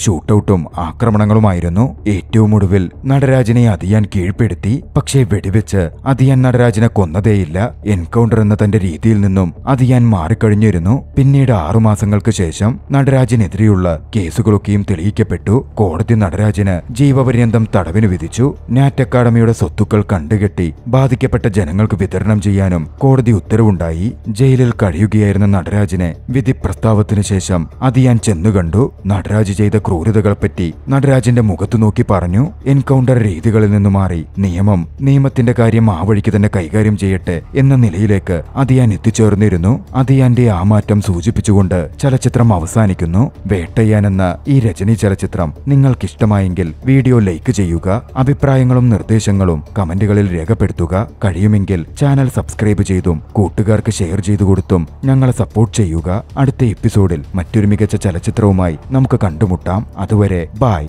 ഷൂട്ടൌട്ടും ആക്രമണങ്ങളുമായിരുന്നു ഏറ്റവും ഒടുവിൽ നടരാജനെ അതിയാൻ കീഴ്പ്പെടുത്തി പക്ഷേ വെടിവെച്ച് അതിയാൻ നടരാജനെ കൊന്നതേയില്ല എൻകൗണ്ടർ എന്ന തന്റെ രീതിയിൽ നിന്നും അതിയാൻ മാറിക്കഴിഞ്ഞിരുന്നു പിന്നീട് ആറുമാസങ്ങൾക്ക് ശേഷം നടരാജനെതിരെയുള്ള കേസുകളൊക്കെയും തെളിയിക്കപ്പെട്ടു കോടതി നടരാജന് ജീവപര്യന്തം തടവിന് വിധിച്ചു നാറ്റ് അക്കാഡമിയുടെ സ്വത്തുക്കൾ കണ്ടുകെട്ടി ബാധിക്കപ്പെട്ട ജനങ്ങൾക്ക് വിതരണം ചെയ്യാനും കോടതി ഉത്തരവുണ്ടായി ജയിലിൽ കഴിയുകയായിരുന്ന നടരാജനെ വിധി പ്രസ്താവത്തിനു ശേഷം അതിയാൻ ചെന്നുകണ്ടു നടരാജ് ചെയ്ത ക്രൂരതകളെപ്പറ്റി നടരാജിന്റെ മുഖത്തു നോക്കി പറഞ്ഞു എൻകൗണ്ടർ രീതികളിൽ നിന്നു മാറി നിയമം നിയമത്തിന്റെ കാര്യം ആ വഴിക്ക് തന്നെ കൈകാര്യം ചെയ്യട്ടെ എന്ന നിലയിലേക്ക് അതിയാൻ എത്തിച്ചേർന്നിരുന്നു അതിയാന്റെ ആ മാറ്റം സൂചിപ്പിച്ചുകൊണ്ട് ചലച്ചിത്രം അവസാനിക്കുന്നു വേട്ടയ്യാൻ എന്ന ഈ രജനി ചലച്ചിത്രം നിങ്ങൾക്കിഷ്ടമായെങ്കിൽ വീഡിയോ ലൈക്ക് ചെയ്യുക അഭിപ്രായങ്ങളും നിർദ്ദേശങ്ങളും കമന്റുകളിൽ രേഖപ്പെടുത്തുക കഴിയുമെങ്കിൽ ചാനൽ സബ്സ്ക്രൈബ് ചെയ്തും കൂട്ടുകാർക്ക് ഷെയർ ചെയ്തു കൊടുത്തും ഞങ്ങളെ സപ്പോർട്ട് ചെയ്യുക അടുത്ത എപ്പിസോഡിൽ മറ്റൊരു മികച്ച ചലച്ചിത്രവുമായി നമുക്ക് കണ്ടുമുട്ടാം അതുവരെ ബായ്